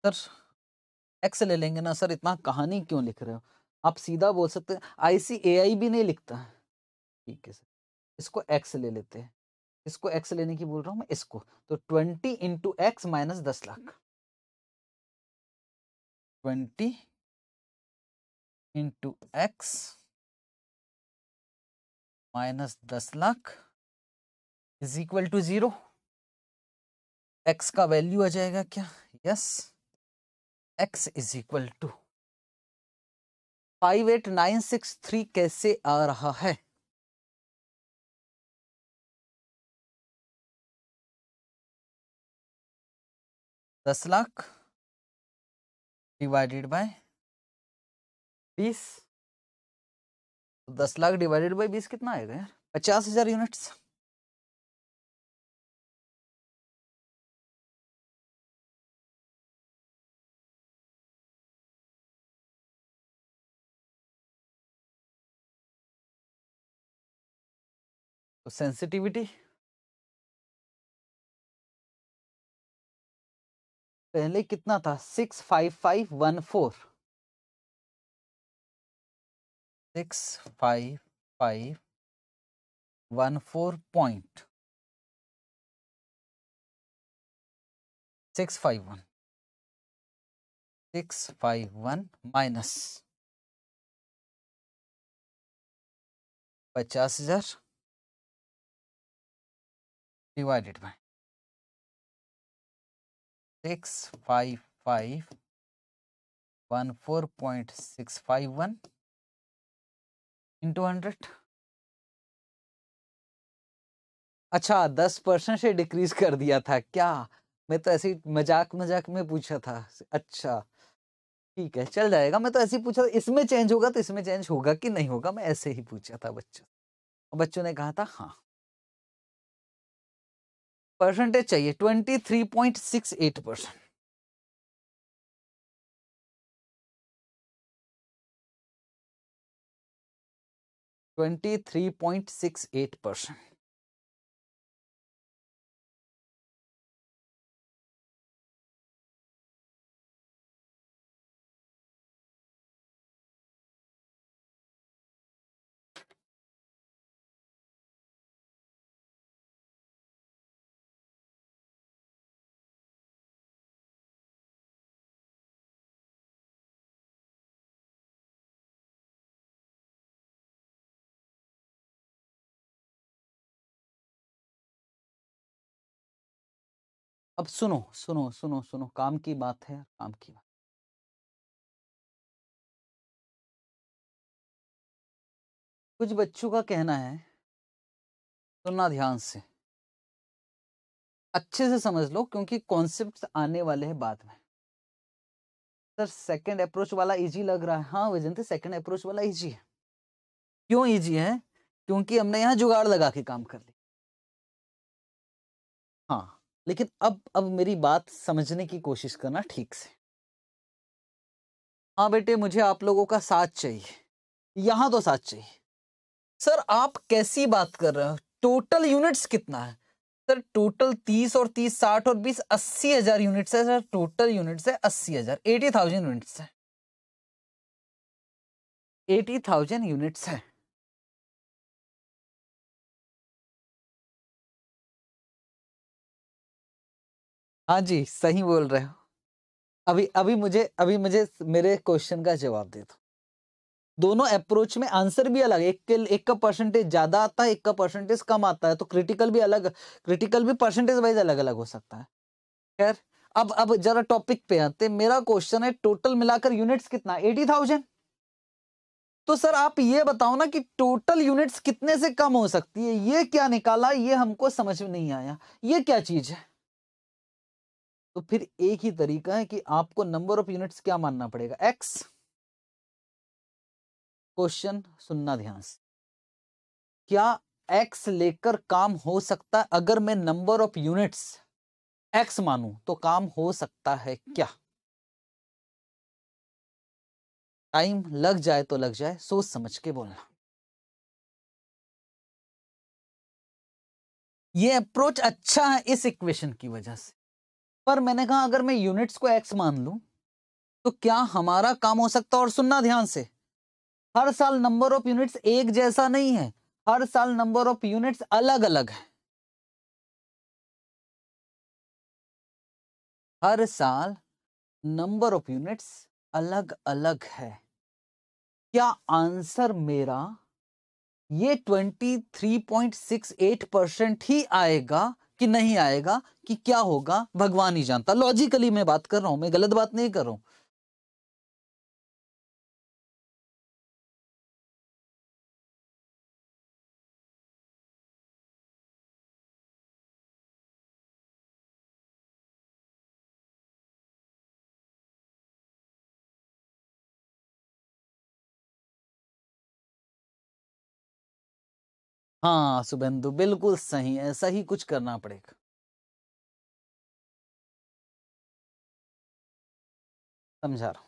सर एक्स ले लेंगे ना सर इतना कहानी क्यों लिख रहे हो आप सीधा बोल सकते हैं आईसीएआई भी नहीं लिखता है ठीक है सर इसको एक्स ले लेते हैं इसको एक्स लेने की बोल रहा हूँ मैं इसको तो ट्वेंटी इंटू एक्स माइनस दस lakh hmm. Twenty into x minus दस lakh is equal to zero x का वैल्यू आ जाएगा क्या yes x is equal to five eight nine six three कैसे आ रहा है दस लाख डिवाइडेड बाय बीस तो दस लाख डिवाइडेड बाय बीस कितना आएगा यार पचास हजार यूनिट्स सेंसिटिविटी तो पहले कितना था six five five one four six five five one four point six five one six five one minus पचास हजार divided by six five five one four point six five one into hundred अच्छा दस percent से decrease कर दिया था क्या मैं तो ऐसे मजाक मजाक में पूछा था अच्छा ठीक है चल जाएगा मैं तो ऐसे ही पूछा इसमें चेंज होगा तो इसमें चेंज होगा कि नहीं होगा मैं ऐसे ही पूछा था बच्चों बच्चों ने कहा था हाँ परसेंटेज चाहिए twenty three point six eight percent twenty three point six eight percent अब सुनो सुनो सुनो सुनो काम की बात है काम की बात कुछ बच्चों का कहना है सुनना ध्यान से अच्छे से समझ लो क्योंकि कॉन्सेप्ट आने वाले हैं बाद में सर सेकंड अप्रोच वाला इजी लग रहा है हाँ वैजंती सेकंड अप्रोच वाला इजी है क्यों इजी है क्योंकि हमने यहाँ जुगाड़ लगा के काम कर लिया हाँ लेकिन अब अब मेरी बात समझने की कोशिश करना ठीक से हाँ बेटे मुझे आप लोगों का साथ चाहिए यहाँ तो साथ चाहिए सर आप कैसी बात कर रहे हो टोटल यूनिट्स कितना है सर टोटल तीस और तीस साठ और बीस अस्सी हजार यूनिट्स है सर टोटल यूनिट्स है अस्सी हजार एटी थाउजेंड यूनिट्स है एटी थाउजेंड यूनिट्स है हाँ जी सही बोल रहे हो अभी अभी मुझे अभी मुझे मेरे क्वेश्चन का जवाब दे दो दोनों अप्रोच में आंसर भी अलग एक के एक का परसेंटेज ज्यादा आता है एक का परसेंटेज कम आता है तो क्रिटिकल भी अलग क्रिटिकल भी परसेंटेज वाइज अलग अलग हो सकता है खैर अब अब जरा टॉपिक पे आते मेरा क्वेश्चन है टोटल मिलाकर यूनिट्स कितना एटी थाउजेंड तो सर आप ये बताओ ना कि टोटल यूनिट्स कितने से कम हो सकती है ये क्या निकाला ये हमको समझ में नहीं आया ये क्या चीज है तो फिर एक ही तरीका है कि आपको नंबर ऑफ यूनिट्स क्या मानना पड़ेगा एक्स क्वेश्चन सुनना ध्यान से क्या एक्स लेकर काम हो सकता है अगर मैं नंबर ऑफ यूनिट्स एक्स मानू तो काम हो सकता है क्या टाइम लग जाए तो लग जाए सोच समझ के बोलना ये अप्रोच अच्छा है इस इक्वेशन की वजह से पर मैंने कहा अगर मैं यूनिट्स को एक्स मान लू तो क्या हमारा काम हो सकता और सुनना ध्यान से हर साल नंबर ऑफ यूनिट्स एक जैसा नहीं है हर साल नंबर ऑफ यूनिट्स अलग अलग है हर साल नंबर ऑफ यूनिट्स अलग अलग है क्या आंसर मेरा ये twenty three point six eight percent ही आएगा कि नहीं आएगा कि क्या होगा भगवान ही जानता लॉजिकली मैं बात कर रहा हूं मैं गलत बात नहीं कर रहा हूं हाँ शुभेंदु बिल्कुल सही ऐसा ही कुछ करना पड़ेगा समझा रहा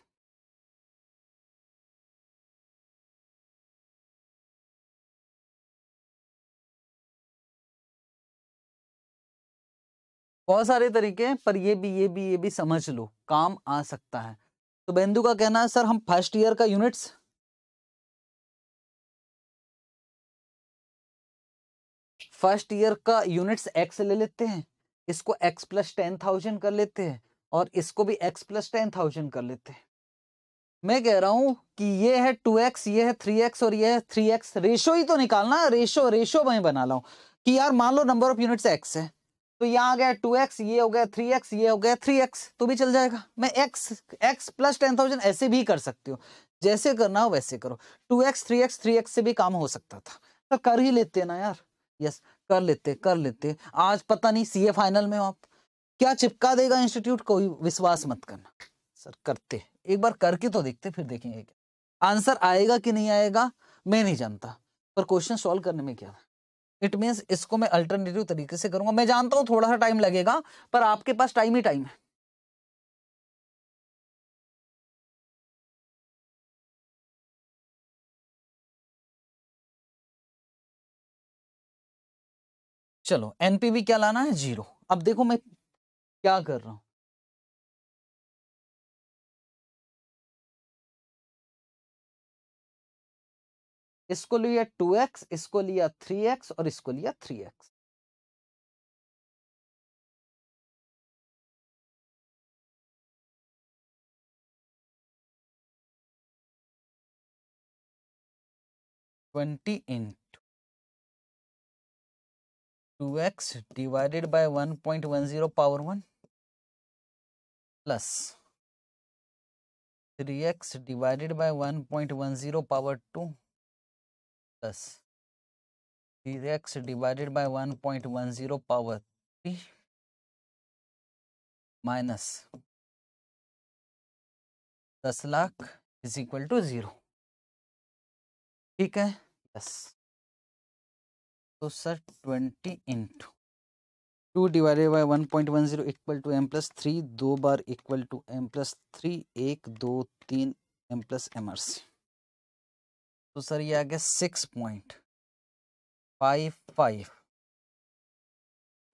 बहुत सारे तरीके हैं पर ये भी ये भी ये भी समझ लो काम आ सकता है तो बेंदु का कहना है सर हम फर्स्ट ईयर का यूनिट्स फर्स्ट ईयर का यूनिट्स एक्स ले लेते हैं इसको एक्स प्लस टेन थाउजेंड कर लेते हैं और इसको भी एक्स प्लस टेन थाउजेंड कर लेते हैं मैं कह रहा हूं कि ये है टू एक्स ये है थ्री एक्स और ये है थ्री एक्स रेशो ही तो निकालना रेशो रेशो मैं बना लाऊं कि यार मान लो नंबर ऑफ यूनिट्स एक्स है तो यहाँ आ गया टू एक्स ये हो गया थ्री एक्स ये हो गया थ्री एक्स तो भी चल जाएगा मैं x x plus ten thousand ऐसे भी कर सकती हूँ जैसे करना हो वैसे करो two x three x three x से भी काम हो सकता था तो कर ही लेते ना यार यस कर लेते कर लेते आज पता नहीं सीए फाइनल में आप क्या चिपका देगा इंस्टीट्यूट कोई विश्वास मत करना सर करते एक बार करके तो देखते फिर देखेंगे क्या आंसर आएगा कि नहीं आएगा मैं नहीं जानता पर क्वेश्चन सॉल्व करने में क्या इट मीन्स इसको मैं अल्टरनेटिव तरीके से करूंगा मैं जानता हूँ थोड़ा सा टाइम लगेगा पर आपके पास टाइम ही टाइम है चलो एनपीवी क्या लाना है जीरो अब देखो मैं क्या कर रहा हूं इसको लिया टू एक्स इसको लिया थ्री एक्स और इसको लिया three x twenty into two x divided by one point one zero power one plus three x divided by one point one zero power two plus three x divided by one point one zero power three minus दस lakh is equal to zero ठीक है yes तो sir twenty into two divided by one point one zero equal to M plus three दो बार equal to M plus three एक दो तीन M plus M R C तो सर ये आ गया six point five five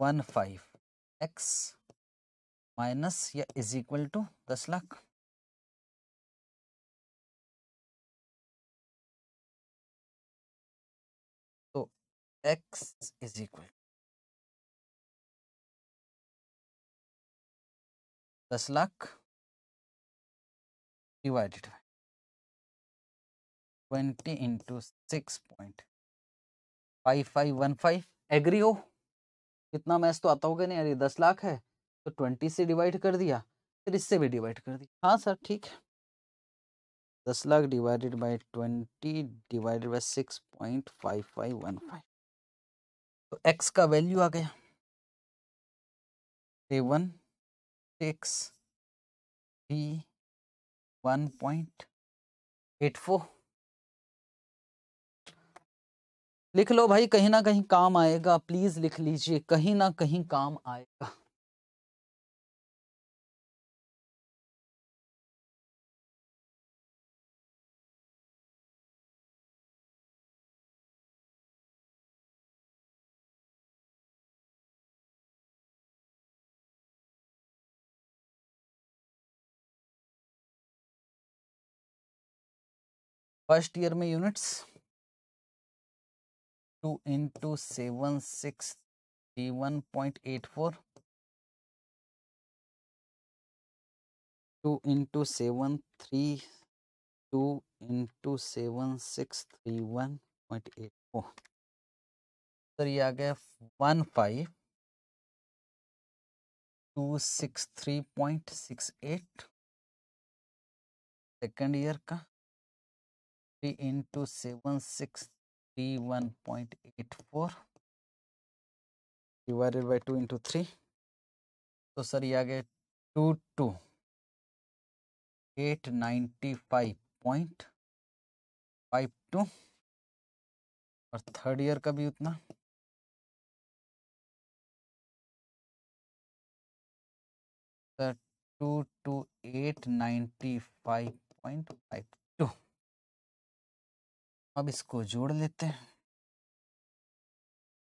one five x minus या इज इक्वल टू दस लाख x is equal दस lakh divided by twenty into six point five five one five agree हो कितना math तो आता होगा नहीं अरे दस लाख है तो ट्वेंटी से डिवाइड कर दिया फिर इससे भी डिवाइड कर दिया हाँ सर ठीक है दस lakh divided by twenty divided by six point five five one five तो एक्स का वैल्यू आ गया seven six three one point eight four लिख लो भाई कहीं ना कहीं काम आएगा प्लीज लिख लीजिए कहीं ना कहीं काम आएगा फर्स्ट ईयर में units two into seven six three one point eight four two into seven three two into seven six three one point eight four sir ये आ गया one five two six three point six eight second year का three into seven six three one point eight four divided by two into three तो sir ये आ गए two two eight ninety five point five two और third year का भी उतना two two eight ninety five point five two अब इसको जोड़ लेते हैं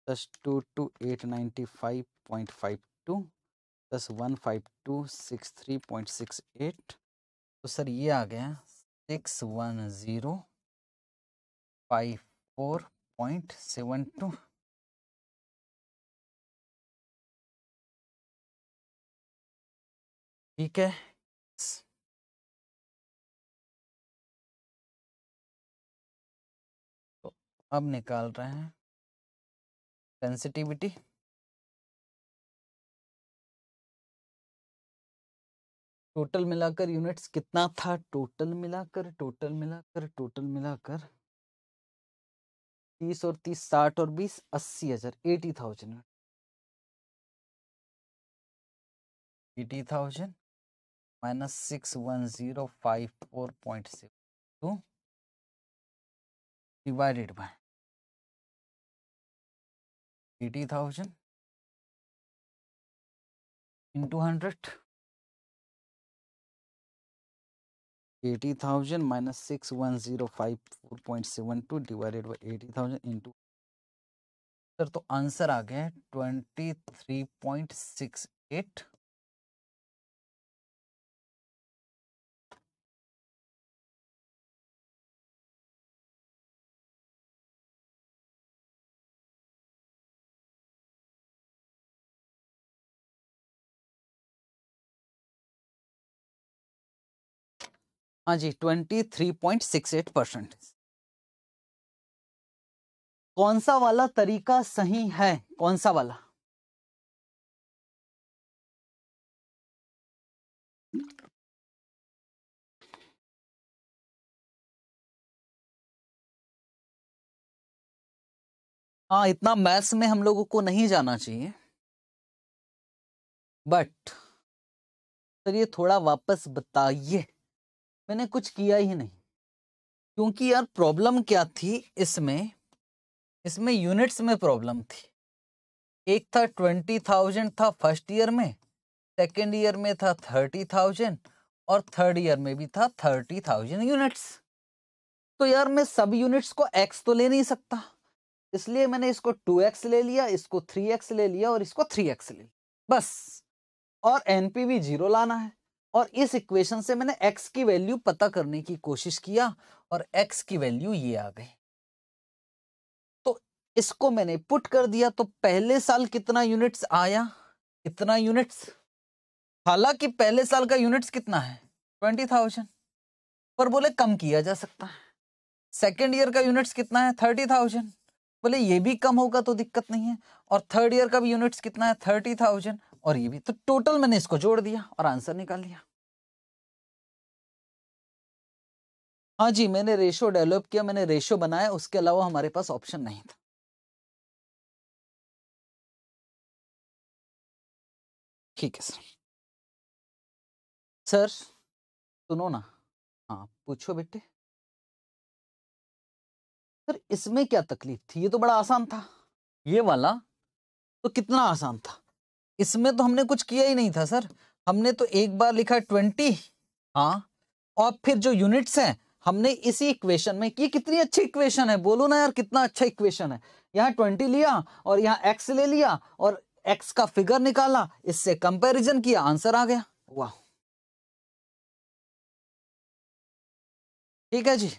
plus two two eight ninety five point five two plus one five two six three point six eight तो सर ये आ गया six one zero five four point seven two ठीक है अब निकाल रहे हैं सेंसिटिविटी टोटल मिलाकर यूनिट्स कितना था टोटल मिलाकर टोटल मिलाकर टोटल मिलाकर तीस और तीस साठ और बीस अस्सी हजार eighty thousand eighty thousand minus six one zero five four point seven two divided by eighty thousand into hundred eighty thousand minus six one zero five four point seven two divided by eighty thousand into sir तो answer आ गया है twenty three point six eight हाँ जी twenty three point six eight percent कौन सा वाला तरीका सही है कौन सा वाला हाँ इतना मैथ्स में हम लोगों को नहीं जाना चाहिए बट सर ये थोड़ा वापस बताइए मैंने कुछ किया ही नहीं क्योंकि यार प्रॉब्लम क्या थी इसमें इसमें यूनिट्स में प्रॉब्लम थी एक था ट्वेंटी थाउजेंड था फर्स्ट ईयर में सेकेंड ईयर में था थर्टी थाउजेंड और थर्ड ईयर में भी था थर्टी थाउजेंड यूनिट्स तो यार मैं सब यूनिट्स को एक्स तो ले नहीं सकता इसलिए मैंने इसको टू एक्स ले लिया इसको थ्री एक्स ले लिया और इसको थ्री एक्स ले लिया बस और एनपीवी जीरो लाना है और इस इक्वेशन से मैंने x की वैल्यू पता करने की कोशिश किया और x की वैल्यू ये आ गई तो इसको मैंने पुट कर दिया तो पहले साल कितना यूनिट्स आया इतना यूनिट्स हालांकि पहले साल का यूनिट्स कितना है ट्वेंटी थाउजेंड पर बोले कम किया जा सकता है सेकेंड ईयर का यूनिट्स कितना है थर्टी थाउजेंड बोले ये भी कम होगा तो दिक्कत नहीं है और थर्ड ईयर का भी यूनिट्स कितना है थर्टी थाउजेंड और ये भी तो टोटल मैंने इसको जोड़ दिया और आंसर निकाल लिया हाँ जी मैंने रेशो डेवलप किया मैंने रेशो बनाया उसके अलावा हमारे पास ऑप्शन नहीं था ठीक है सर सर सुनो ना हाँ पूछो बेटे सर इसमें क्या तकलीफ थी ये तो बड़ा आसान था ये वाला तो कितना आसान था इसमें तो हमने कुछ किया ही नहीं था सर हमने तो एक बार लिखा ट्वेंटी हाँ और फिर जो यूनिट्स हैं हमने इसी इक्वेशन में ये कितनी अच्छी इक्वेशन है बोलो ना यार कितना अच्छा इक्वेशन है यहाँ ट्वेंटी लिया और यहाँ एक्स ले लिया और एक्स का फिगर निकाला इससे कंपेरिजन किया आंसर आ गया वाह ठीक है जी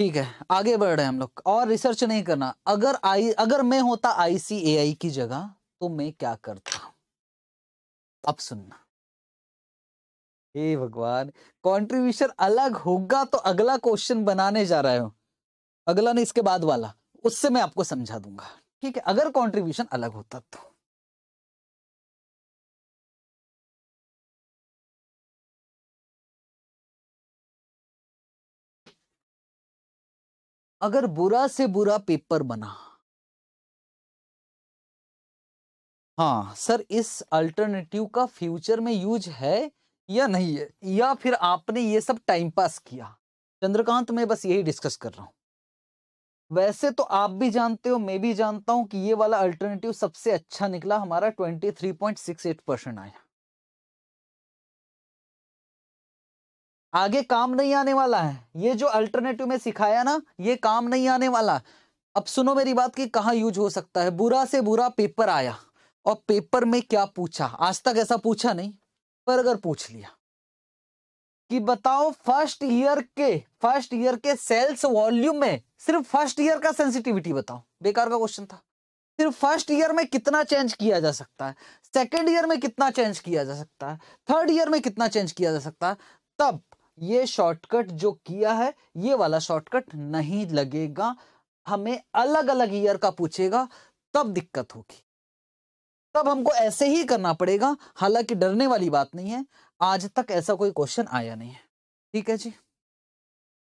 ठीक है आगे बढ़ रहे हैं हम लोग और रिसर्च नहीं करना अगर आई अगर मैं होता आईसीएआई की जगह तो मैं क्या करता अब सुनना हे भगवान कॉन्ट्रीब्यूशन अलग होगा तो अगला क्वेश्चन बनाने जा रहे हो अगला नहीं इसके बाद वाला उससे मैं आपको समझा दूंगा ठीक है अगर कॉन्ट्रीब्यूशन अलग होता तो अगर बुरा से बुरा पेपर बना हाँ सर इस अल्टरनेटिव का फ्यूचर में यूज है या नहीं है या फिर आपने ये सब टाइम पास किया चंद्रकांत मैं बस यही डिस्कस कर रहा हूँ वैसे तो आप भी जानते हो मैं भी जानता हूँ कि ये वाला अल्टरनेटिव सबसे अच्छा निकला हमारा 23.68 परसेंट आया आगे काम नहीं आने वाला है ये जो अल्टरनेटिव में सिखाया ना ये काम नहीं आने वाला अब सुनो मेरी बात कि कहाँ यूज हो सकता है बुरा से बुरा पेपर आया और पेपर में क्या पूछा आज तक ऐसा पूछा नहीं पर अगर पूछ लिया कि बताओ फर्स्ट ईयर के फर्स्ट ईयर के सेल्स वॉल्यूम में सिर्फ फर्स्ट ईयर का सेंसिटिविटी बताओ बेकार का क्वेश्चन था सिर्फ फर्स्ट ईयर में कितना चेंज किया जा सकता है सेकेंड ईयर में कितना चेंज किया जा सकता है थर्ड ईयर में कितना चेंज किया जा सकता है तब ये शॉर्टकट जो किया है ये वाला शॉर्टकट नहीं लगेगा हमें अलग अलग ईयर का पूछेगा तब दिक्कत होगी तब हमको ऐसे ही करना पड़ेगा हालांकि डरने वाली बात नहीं है आज तक ऐसा कोई क्वेश्चन आया नहीं है ठीक है जी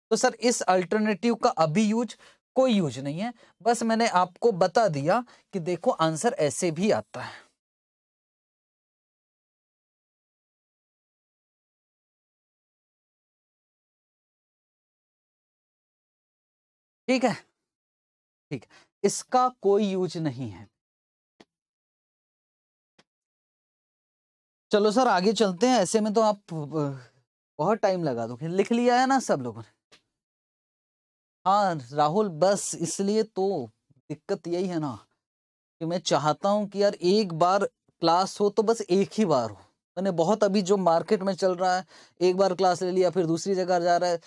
तो सर इस अल्टरनेटिव का अभी यूज कोई यूज नहीं है बस मैंने आपको बता दिया कि देखो आंसर ऐसे भी आता है ठीक है ठीक इसका कोई यूज नहीं है चलो सर आगे चलते हैं ऐसे में तो आप बहुत टाइम लगा दो लिख लिया है ना सब लोगों ने हाँ राहुल बस इसलिए तो दिक्कत यही है ना कि मैं चाहता हूँ कि यार एक बार क्लास हो तो बस एक ही बार हो मैंने बहुत अभी जो मार्केट में चल रहा है एक बार क्लास ले लिया फिर दूसरी जगह जा रहा है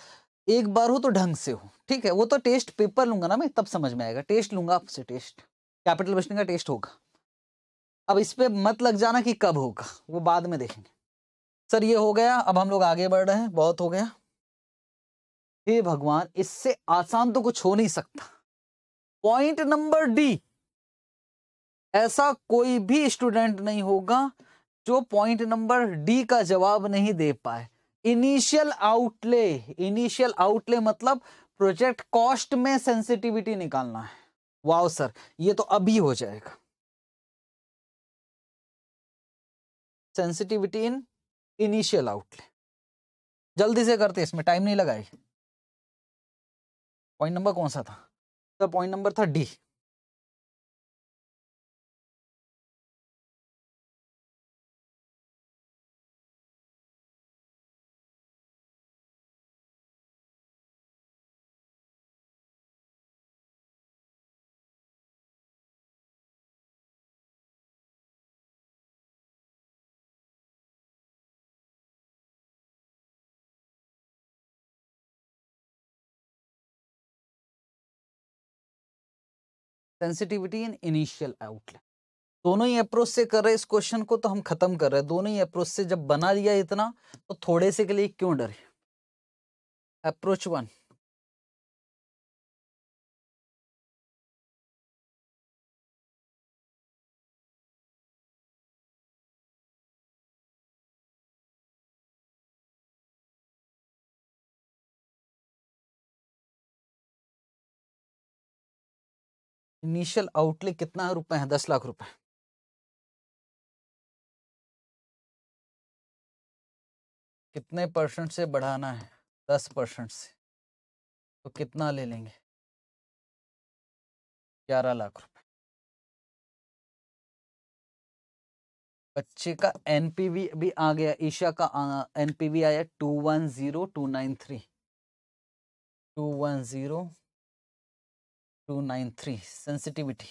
एक बार हो तो ढंग से हो ठीक है वो तो टेस्ट पेपर लूंगा ना मैं तब समझ में आएगा टेस्ट लूंगा आपसे टेस्ट कैपिटल बचने का टेस्ट होगा अब इस पर मत लग जाना कि कब होगा वो बाद में देखेंगे सर ये हो गया अब हम लोग आगे बढ़ रहे हैं बहुत हो गया हे भगवान इससे आसान तो कुछ हो नहीं सकता पॉइंट नंबर डी ऐसा कोई भी स्टूडेंट नहीं होगा जो पॉइंट नंबर डी का जवाब नहीं दे पाए इनिशियल आउटले इनिशियल आउटले मतलब प्रोजेक्ट कॉस्ट में सेंसिटिविटी निकालना है वाओ सर ये तो अभी हो जाएगा सेंसिटिविटी इन इनिशियल आउटले जल्दी से करते इसमें टाइम नहीं लगाए पॉइंट नंबर कौन सा था पॉइंट नंबर था D sensitivity and initial outlet दोनों ही अप्रोच से कर रहे इस क्वेश्चन को तो हम खत्म कर रहे हैं दोनों ही अप्रोच से जब बना लिया इतना तो थोड़े से के लिए क्यों डरे अप्रोच वन इनिशियल आउटले कितना रुपए है दस लाख रुपए कितने परसेंट से बढ़ाना है दस परसेंट से तो कितना ले लेंगे ग्यारह लाख रुपए बच्चे का एनपीवी भी आ गया ईशा का एनपीवी आया two one zero two nine three two one zero two nine three sensitivity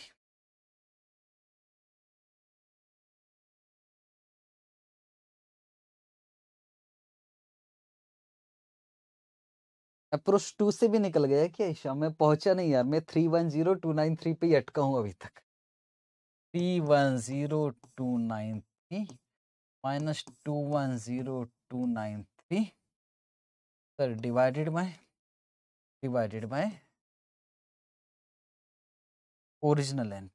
approach two से भी निकल गया क्या ईशा मैं पहुंचा नहीं यार मैं three one zero two nine three पे अटका हूं अभी तक three one zero two nine three minus two one zero two nine three sir divided by divided by original NP.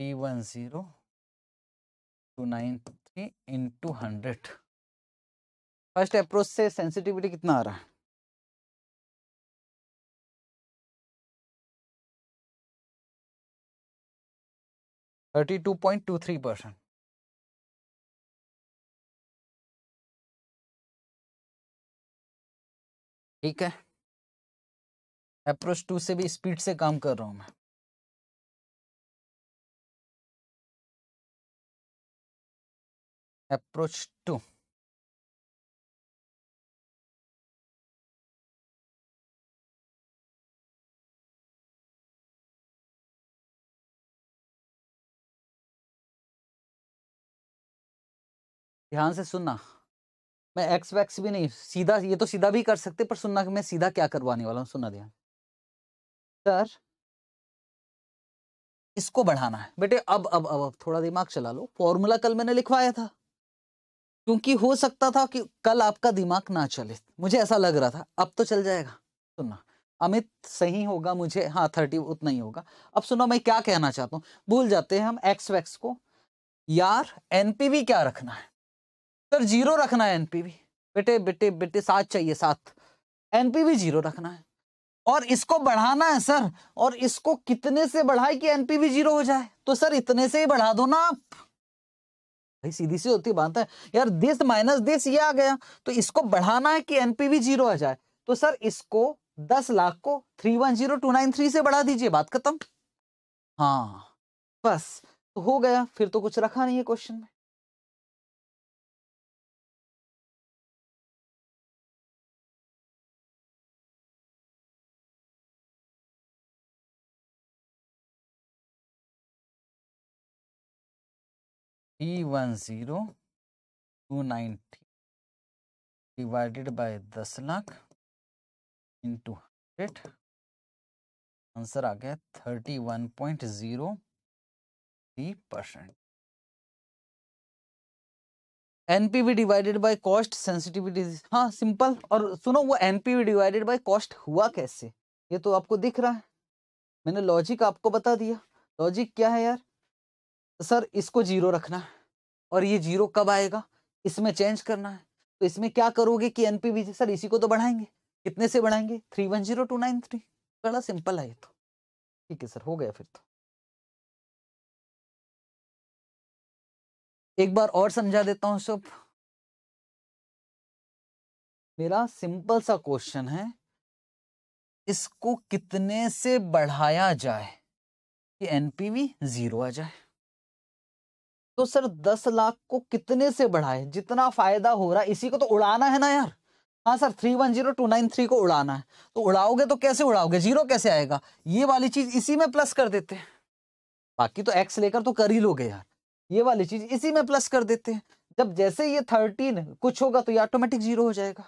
P one zero two nine three into hundred first approach से sensitivity कितना आ रहा है thirty two point two three percent ठीक है approach two से भी speed से काम कर रहा हूं मैं अप्रोच टू ध्यान से सुनना मैं एक्स वैक्स भी नहीं सीधा ये तो सीधा भी कर सकते पर सुनना कि मैं सीधा क्या करवाने वाला हूँ सुनना ध्यान सर इसको बढ़ाना है बेटे अब अब अब अब थोड़ा दिमाग चला लो फॉर्मूला कल मैंने लिखवाया था क्योंकि हो सकता था कि कल आपका दिमाग ना चले मुझे ऐसा लग रहा था अब तो चल जाएगा सुनना अमित सही होगा मुझे हाँ थर्टी उतना ही होगा अब सुनो मैं क्या कहना चाहता हूँ भूल जाते हैं हम एक्स वैक्स को यार एनपीवी क्या रखना है सर जीरो रखना है एनपीवी बेटे बेटे बेटे सात चाहिए सात एनपीवी जीरो रखना है और इसको बढ़ाना है सर और इसको कितने से बढ़ाए कि एनपीवी जीरो हो जाए तो सर इतने से ही बढ़ा दो ना आप भाई सीधी सी होती बात है यार दिस माइनस दिस ये आ गया तो इसको बढ़ाना है कि एनपीवी जीरो आ जाए तो सर इसको दस लाख को three one zero two nine three से बढ़ा दीजिए बात खत्म हाँ बस तो हो गया फिर तो कुछ रखा नहीं है क्वेश्चन में P one zero two ninety divided by दस लाख इंटू हंड्रेड आंसर आ गया thirty one point zero three percent NPV divided by cost sensitivity हाँ सिंपल और सुनो वो एनपीवी डिवाइडेड बाय कॉस्ट हुआ कैसे ये तो आपको दिख रहा है मैंने लॉजिक आपको बता दिया लॉजिक क्या है यार सर इसको जीरो रखना है और ये जीरो कब आएगा इसमें चेंज करना है तो इसमें क्या करोगे कि एनपीबी सर इसी को तो बढ़ाएंगे कितने से बढ़ाएंगे three one zero two nine three बड़ा सिंपल है ये तो ठीक है सर हो गया फिर तो एक बार और समझा देता हूं सब मेरा सिंपल सा क्वेश्चन है इसको कितने से बढ़ाया जाए कि एनपीवी जीरो आ जाए तो सर दस लाख को कितने से बढ़ाए जितना फायदा हो रहा है इसी को तो उड़ाना है ना यार हाँ sir three one zero two nine three को उड़ाना है तो उड़ाओगे तो कैसे उड़ाओगे जीरो कैसे आएगा ये वाली चीज इसी में प्लस कर देते हैं बाकी तो एक्स लेकर तो कर ही लोगे यार ये वाली चीज इसी में प्लस कर देते हैं जब जैसे ये थर्टीन कुछ होगा तो ये ऑटोमेटिक जीरो हो जाएगा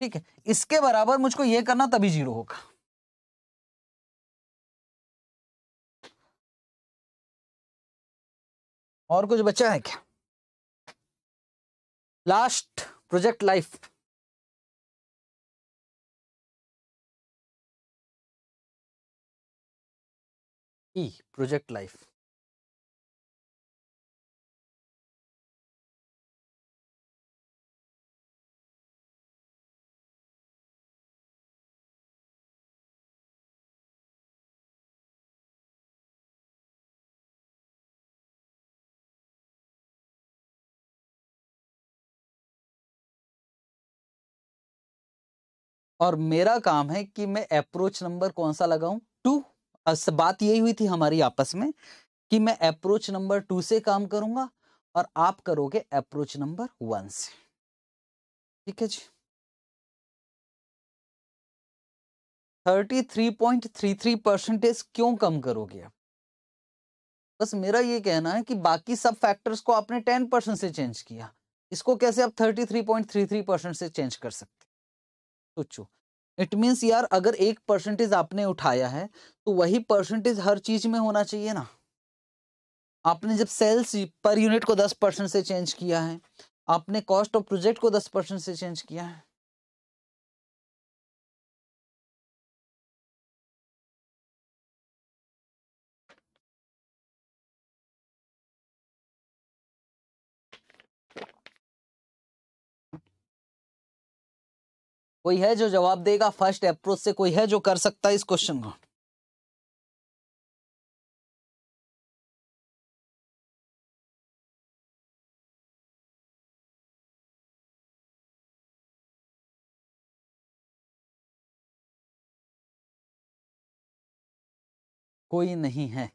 ठीक है इसके बराबर मुझको ये करना तभी जीरो होगा और कुछ बचा है क्या लास्ट प्रोजेक्ट लाइफ ई प्रोजेक्ट लाइफ और मेरा काम है कि मैं अप्रोच नंबर कौन सा लगाऊं टू बात यही हुई थी हमारी आपस में कि मैं अप्रोच नंबर टू से काम करूंगा और आप करोगे अप्रोच नंबर वन से ठीक है जी thirty three point three three percentage क्यों कम करोगे आप बस मेरा ये कहना है कि बाकी सब फैक्टर्स को आपने टेन परसेंट से चेंज किया इसको कैसे आप thirty three point three three percent से चेंज कर सकते सोचो इट मीन्स यार अगर एक परसेंटेज आपने उठाया है तो वही परसेंटेज हर चीज में होना चाहिए ना आपने जब सेल्स पर यूनिट को दस परसेंट से चेंज किया है आपने कॉस्ट ऑफ प्रोजेक्ट को दस परसेंट से चेंज किया है कोई है जो जवाब देगा फर्स्ट अप्रोच से कोई है जो कर सकता है इस क्वेश्चन को कोई नहीं है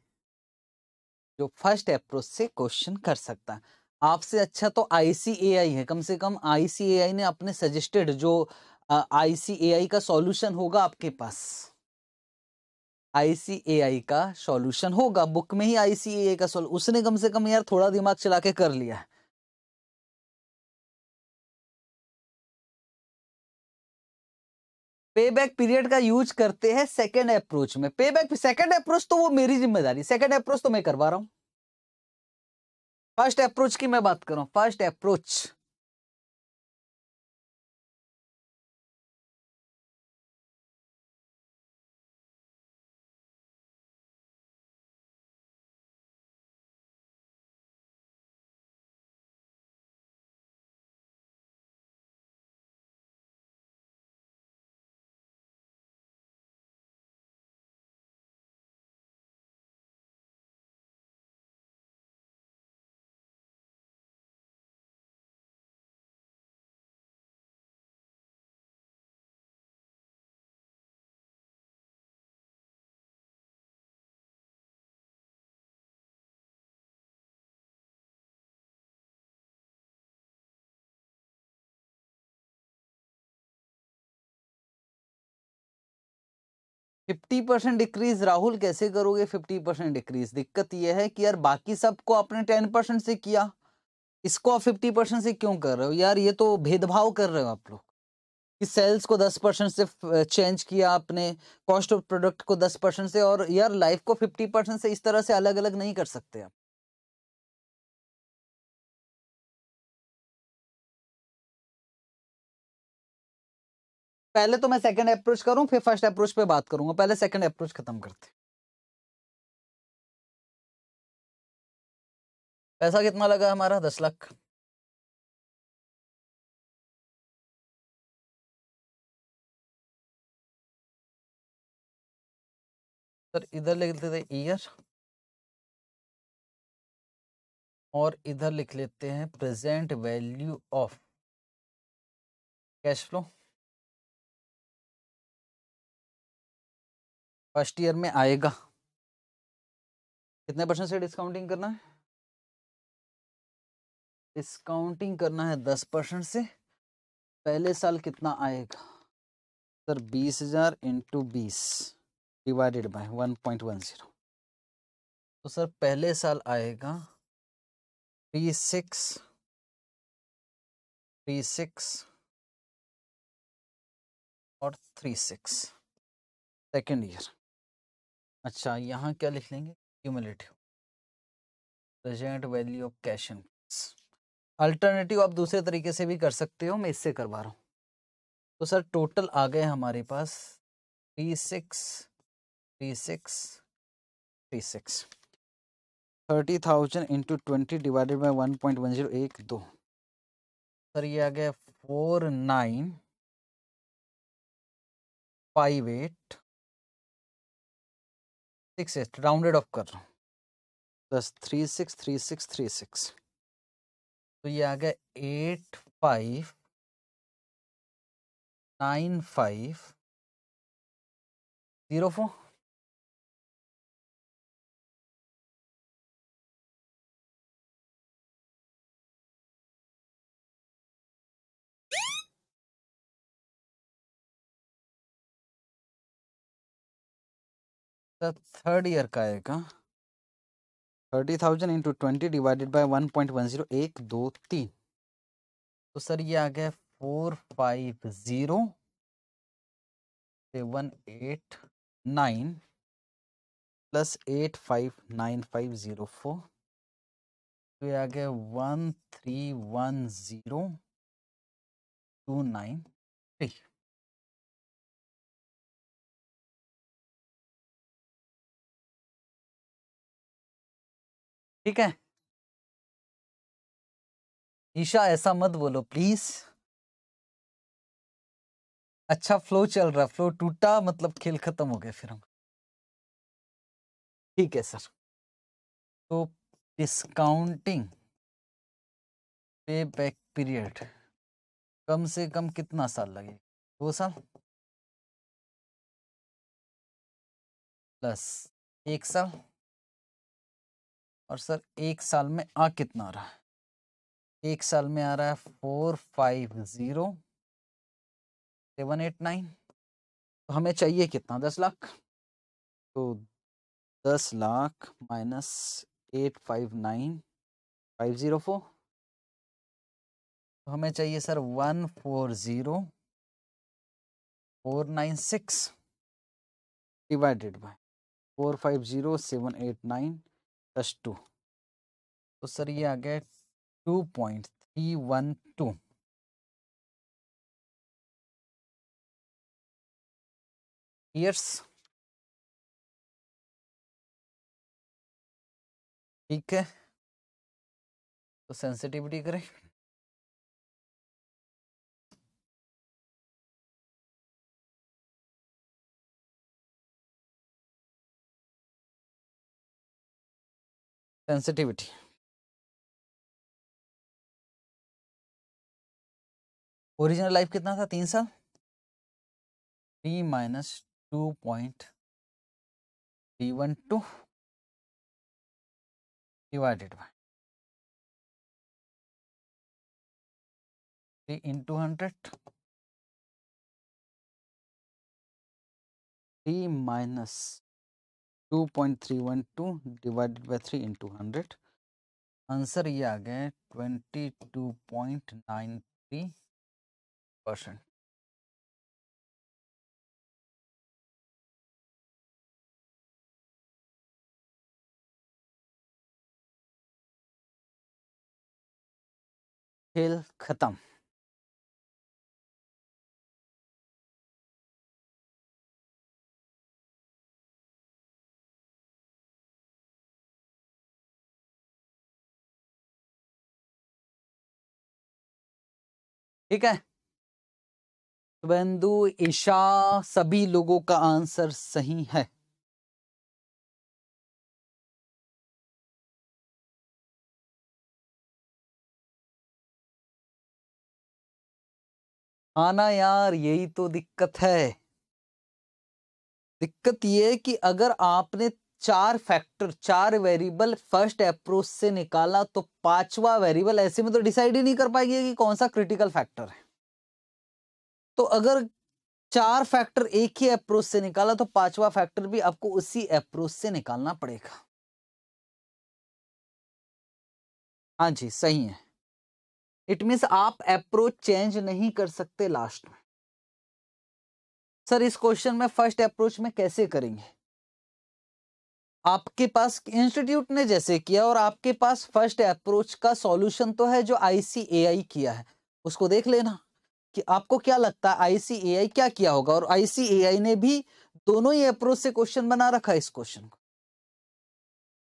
जो फर्स्ट अप्रोच से क्वेश्चन कर सकता आपसे अच्छा तो आईसीएआई है कम से कम आईसीएआई ने अपने सजेस्टेड जो आईसीएआई का सॉल्यूशन होगा आपके पास आईसीएआई का सॉल्यूशन होगा बुक में ही आईसीएआई का सॉल्यूशन उसने कम से कम यार थोड़ा दिमाग चला के कर लिया पे बैक पीरियड का यूज करते हैं सेकेंड अप्रोच में पे बैक सेकेंड अप्रोच तो वो मेरी जिम्मेदारी सेकेंड अप्रोच तो मैं करवा रहा हूं फर्स्ट अप्रोच की मैं बात कर रहा हूं first approach fifty percent decrease Rahul कैसे करोगे फिफ्टी परसेंट डिक्रीज दिक्कत यह है कि यार बाकी सबको आपने टेन परसेंट से किया इसको आप फिफ्टी परसेंट से क्यों कर रहे हो यार ये तो भेदभाव कर रहे हो आप लोग कि सेल्स को दस परसेंट से चेंज किया आपने कॉस्ट ऑफ प्रोडक्ट को दस परसेंट से और यार लाइफ को फिफ्टी परसेंट से इस तरह से अलग अलग नहीं कर सकते आप पहले तो मैं सेकंड अप्रोच करूं फिर फर्स्ट अप्रोच पे बात करूंगा पहले सेकंड अप्रोच खत्म करते पैसा कितना लगा हमारा दस लाख सर इधर लिख लेते थे ईयर और इधर लिख लेते हैं present value of cash flow first year में आएगा कितने परसेंट से डिस्काउंटिंग करना है डिस्काउंटिंग करना है दस परसेंट से पहले साल कितना आएगा सर बीस हजार इंटू बीस divided by one point one zero तो सर पहले साल आएगा थ्री सिक्स थ्री सिक्स और थ्री सिक्स सेकेंड ईयर अच्छा यहाँ क्या लिख लेंगे cumulative present value of cash in alternative आप दूसरे तरीके से भी कर सकते हो मैं इससे करवा रहा हूँ तो सर टोटल आ गए हमारे पास three six three six three six thirty thousand into twenty divided by one point one zero एक दो सर ये आ गया four nine five eight six eight rounded off कर रहा हूँ plus three six three six three six तो ये आ गया eight five nine five zero four sir third year का आएगा thirty thousand into twenty divided by one point one zero एक दो तीन तो सर ये आ गया four five zero seven eight nine plus eight five nine five zero four तो ये आ गया one three one zero two nine three ठीक है ईशा ऐसा मत बोलो प्लीज अच्छा फ्लो चल रहा फ्लो टूटा मतलब खेल खत्म हो गया फिर हम ठीक है सर तो डिस्काउंटिंग पे बैक पीरियड कम से कम कितना साल लगेगा दो साल प्लस एक साल और सर एक साल में आ कितना रहा है एक साल में आ रहा है four five zero seven eight nine तो हमें चाहिए कितना दस लाख तो दस lakh minus eight five nine five zero four तो हमें चाहिए sir one four zero four nine six divided by four five zero seven eight nine plus two तो सर ये आ गया two point three one two years ठीक है तो सेंसिटिविटी करें sensitivity ओरिजिनल लाइफ कितना था तीन साल T minus two point T one two divided by three two hundred T minus 2.312 divided by three into hundred answer ये आ गए 22.93 परसेंट खेल खत्म ठीक है तो ईशा सभी लोगों का आंसर सही है आना हाँ यार यही तो दिक्कत है दिक्कत ये है कि अगर आपने चार फैक्टर चार वेरिएबल फर्स्ट अप्रोच से निकाला तो पांचवा वेरिएबल ऐसे में तो डिसाइड ही नहीं कर पाएगी कि कौन सा क्रिटिकल फैक्टर है तो अगर चार फैक्टर एक ही अप्रोच से निकाला तो पांचवा फैक्टर भी आपको उसी अप्रोच से निकालना पड़ेगा हाँ जी सही है इट मीन्स आप अप्रोच चेंज नहीं कर सकते लास्ट में सर इस क्वेश्चन में फर्स्ट अप्रोच में कैसे करेंगे आपके पास इंस्टीट्यूट ने जैसे किया और आपके पास फर्स्ट अप्रोच का सॉल्यूशन तो है जो आईसीएआई किया है उसको देख लेना कि आपको क्या लगता है आईसीएआई क्या किया होगा और आईसीएआई ने भी दोनों ही अप्रोच से क्वेश्चन बना रखा इस क्वेश्चन को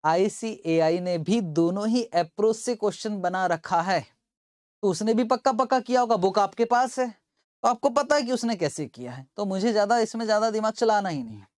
आईसीएआई ने भी दोनों ही अप्रोच से क्वेश्चन बना रखा है तो उसने भी पक्का पक्का किया होगा बुक आपके पास है तो आपको पता है कि उसने कैसे किया है तो मुझे ज्यादा इसमें ज्यादा दिमाग चलाना ही नहीं है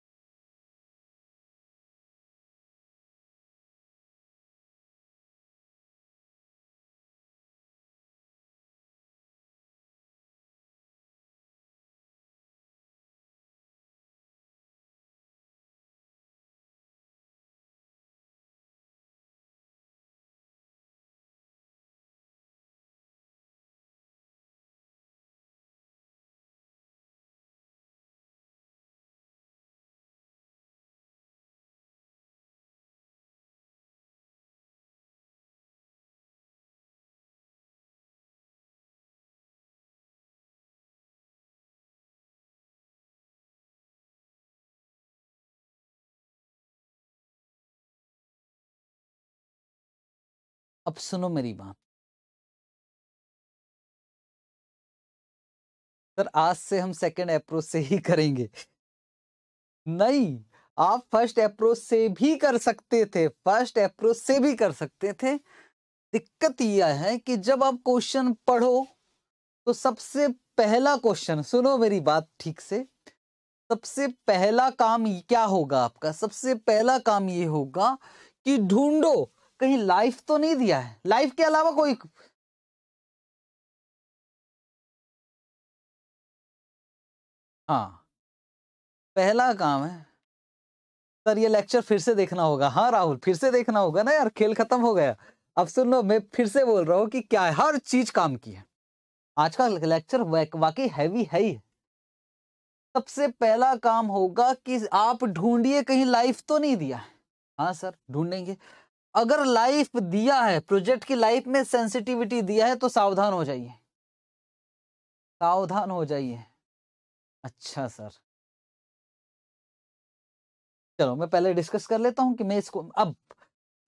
अब सुनो मेरी बात सर आज से हम सेकंड अप्रोच से ही करेंगे नहीं आप फर्स्ट अप्रोच से भी कर सकते थे फर्स्ट अप्रोच से भी कर सकते थे दिक्कत यह है कि जब आप क्वेश्चन पढ़ो तो सबसे पहला क्वेश्चन सुनो मेरी बात ठीक से सबसे पहला काम क्या होगा आपका सबसे पहला काम ये होगा कि ढूंढो कहीं लाइफ तो नहीं दिया है लाइफ के अलावा कोई हाँ पहला काम है सर ये लेक्चर फिर से देखना होगा हाँ राहुल फिर से देखना होगा ना यार खेल खत्म हो गया अब सुन लो मैं फिर से बोल रहा हूँ कि क्या है हर चीज काम की है आज का लेक्चर वाकई हैवी है ही सबसे पहला काम होगा कि आप ढूंढिए कहीं लाइफ तो नहीं दिया है हाँ सर ढूंढेंगे अगर लाइफ दिया है प्रोजेक्ट की लाइफ में सेंसिटिविटी दिया है तो सावधान हो जाइए सावधान हो जाइए अच्छा सर चलो मैं पहले डिस्कस कर लेता हूं कि मैं इसको अब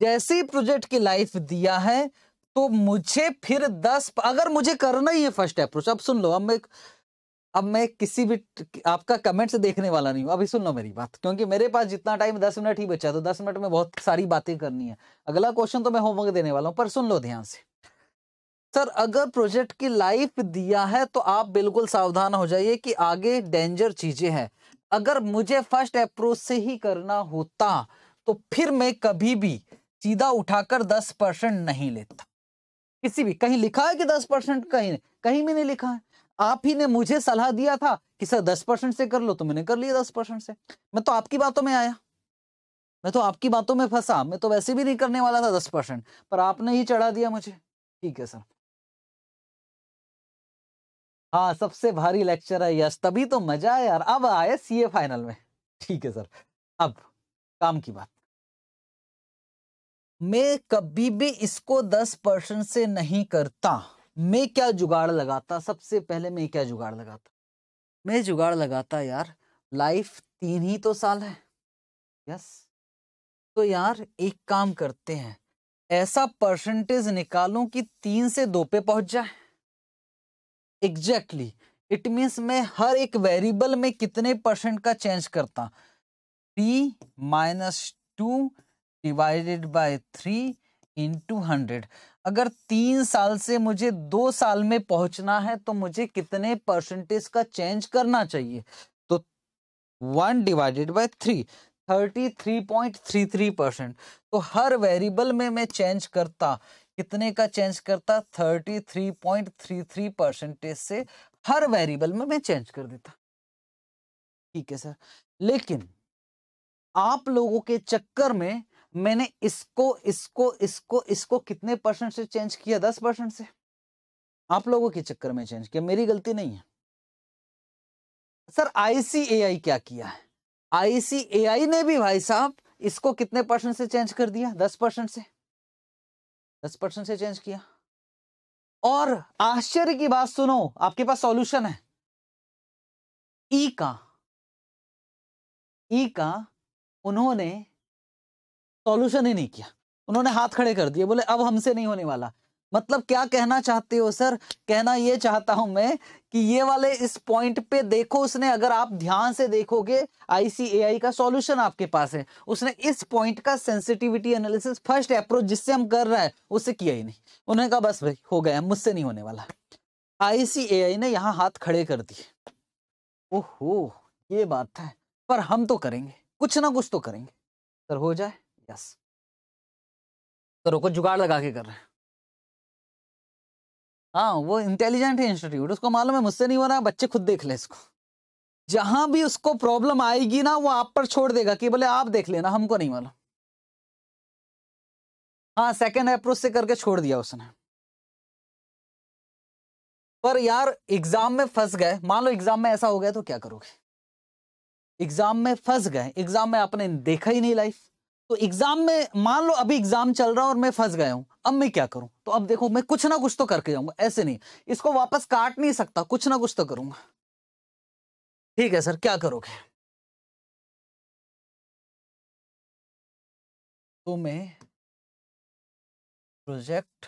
ही प्रोजेक्ट की लाइफ दिया है तो मुझे फिर दस अगर मुझे करना ही है फर्स्ट अप्रोच अब सुन लो हम एक अब मैं किसी भी आपका से देखने वाला नहीं हूँ अभी सुन लो मेरी बात क्योंकि मेरे पास जितना टाइम दस मिनट ही बचा तो दस मिनट में बहुत सारी बातें करनी है अगला क्वेश्चन तो मैं होमवर्क देने वाला हूँ पर सुन लो ध्यान से सर अगर प्रोजेक्ट की लाइफ दिया है तो आप बिल्कुल सावधान हो जाइए कि आगे डेंजर चीजें हैं अगर मुझे फर्स्ट अप्रोच से ही करना होता तो फिर मैं कभी भी सीधा उठाकर दस परसेंट नहीं लेता किसी भी कहीं लिखा है कि दस परसेंट कहीं कहीं भी नहीं लिखा है आप ही ने मुझे सलाह दिया था कि सर दस परसेंट से कर लो तो मैंने कर लिया दस परसेंट से मैं तो आपकी बातों में आया मैं तो आपकी बातों में फंसा मैं तो वैसे भी नहीं करने वाला था दस परसेंट पर आपने ही चढ़ा दिया मुझे ठीक है सर हाँ सबसे भारी लेक्चर है यस तभी तो मजा है यार अब आए सीए फाइनल में ठीक है सर अब काम की बात मैं कभी भी इसको दस परसेंट से नहीं करता मैं क्या जुगाड़ लगाता सबसे पहले मैं क्या जुगाड़ लगाता मैं जुगाड़ लगाता यार लाइफ तीन ही तो साल है यस तो यार एक काम करते हैं ऐसा परसेंटेज निकालो कि तीन से दो पे पहुंच जाए एग्जैक्टली इट मीन्स मैं हर एक वेरिएबल में कितने परसेंट का चेंज करता three minus two divided by three into hundred अगर तीन साल से मुझे दो साल में पहुंचना है तो मुझे कितने परसेंटेज का चेंज करना चाहिए तो one divided by three thirty three point three three percent तो हर वेरिएबल में मैं चेंज करता कितने का चेंज करता thirty three point three three percentage से हर वेरिएबल में मैं चेंज कर देता ठीक है सर लेकिन आप लोगों के चक्कर में मैंने इसको इसको इसको इसको कितने परसेंट से चेंज किया दस परसेंट से आप लोगों के चक्कर में चेंज किया मेरी गलती नहीं है सर आईसीएआई क्या किया है आईसीएआई ने भी भाई साहब इसको कितने परसेंट से चेंज कर दिया दस परसेंट से दस परसेंट से चेंज किया और आश्चर्य की बात सुनो आपके पास सॉल्यूशन है ई e का ई e का उन्होंने सॉल्यूशन ही नहीं किया उन्होंने हाथ खड़े कर दिए बोले अब हमसे नहीं होने वाला मतलब क्या कहना चाहते हो सर कहना ये चाहता हूं मैं कि ये वाले इस पॉइंट पे देखो उसने अगर आप ध्यान से देखोगे आईसीएआई का सॉल्यूशन आपके पास है उसने इस पॉइंट का सेंसिटिविटी एनालिसिस फर्स्ट अप्रोच जिससे हम कर रहे हैं उससे किया ही नहीं उन्होंने कहा बस भाई हो गया मुझसे नहीं होने वाला आईसीएआई ने यहां हाथ खड़े कर दिए ओहो ये बात है पर हम तो करेंगे कुछ ना कुछ तो करेंगे सर हो जाए यस करो तो रोको जुगाड़ लगा के कर रहे हैं हाँ वो इंटेलिजेंट है इंस्टीट्यूट उसको मालूम है मुझसे नहीं हो रहा बच्चे खुद देख ले इसको जहां भी उसको प्रॉब्लम आएगी ना वो आप पर छोड़ देगा कि बोले आप देख लेना हमको नहीं मालूम हाँ सेकेंड अप्रोच से करके छोड़ दिया उसने पर यार एग्जाम में फंस गए मान लो एग्जाम में ऐसा हो गया तो क्या करोगे एग्जाम में फंस गए एग्जाम में आपने देखा ही नहीं लाइफ तो एग्जाम में मान लो अभी एग्जाम चल रहा है और मैं फंस गया हूं अब मैं क्या करूं तो अब देखो मैं कुछ ना कुछ तो करके जाऊंगा ऐसे नहीं इसको वापस काट नहीं सकता कुछ ना कुछ तो करूंगा ठीक है सर क्या करोगे तो मैं project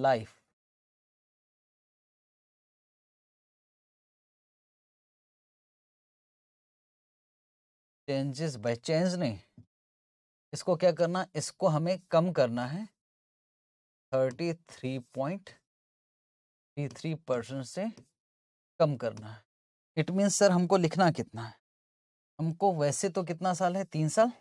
life changes by change नहीं इसको क्या करना इसको हमें कम करना है thirty three point three three percent से कम करना है इट मीन्स सर हमको लिखना कितना है हमको वैसे तो कितना साल है तीन साल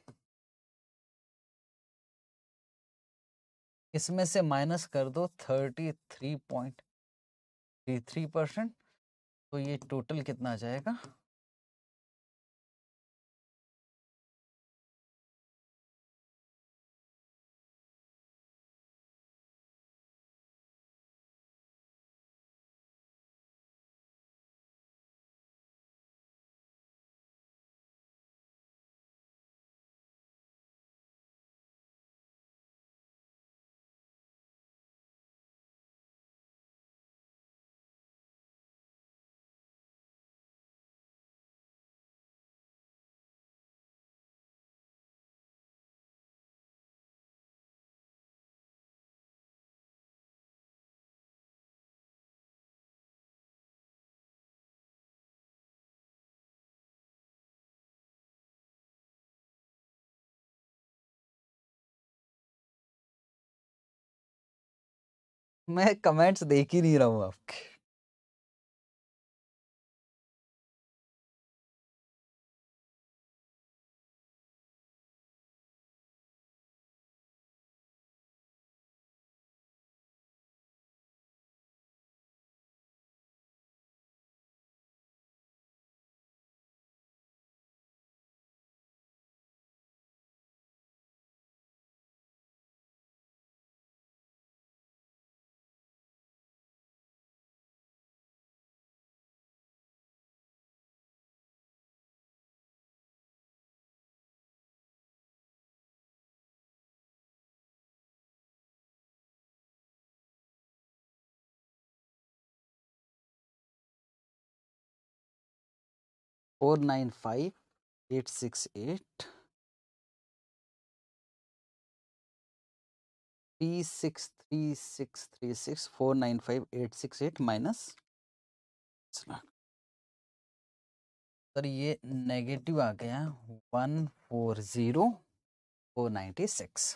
इसमें से माइनस कर दो thirty three point three three percent तो ये टोटल कितना जाएगा मैं कमेंट्स देख ही नहीं रहा हूँ आपके four nine five eight six eight three six three six three six four nine five eight six eight minus sir तो ये नेगेटिव आ गया one four zero four ninety six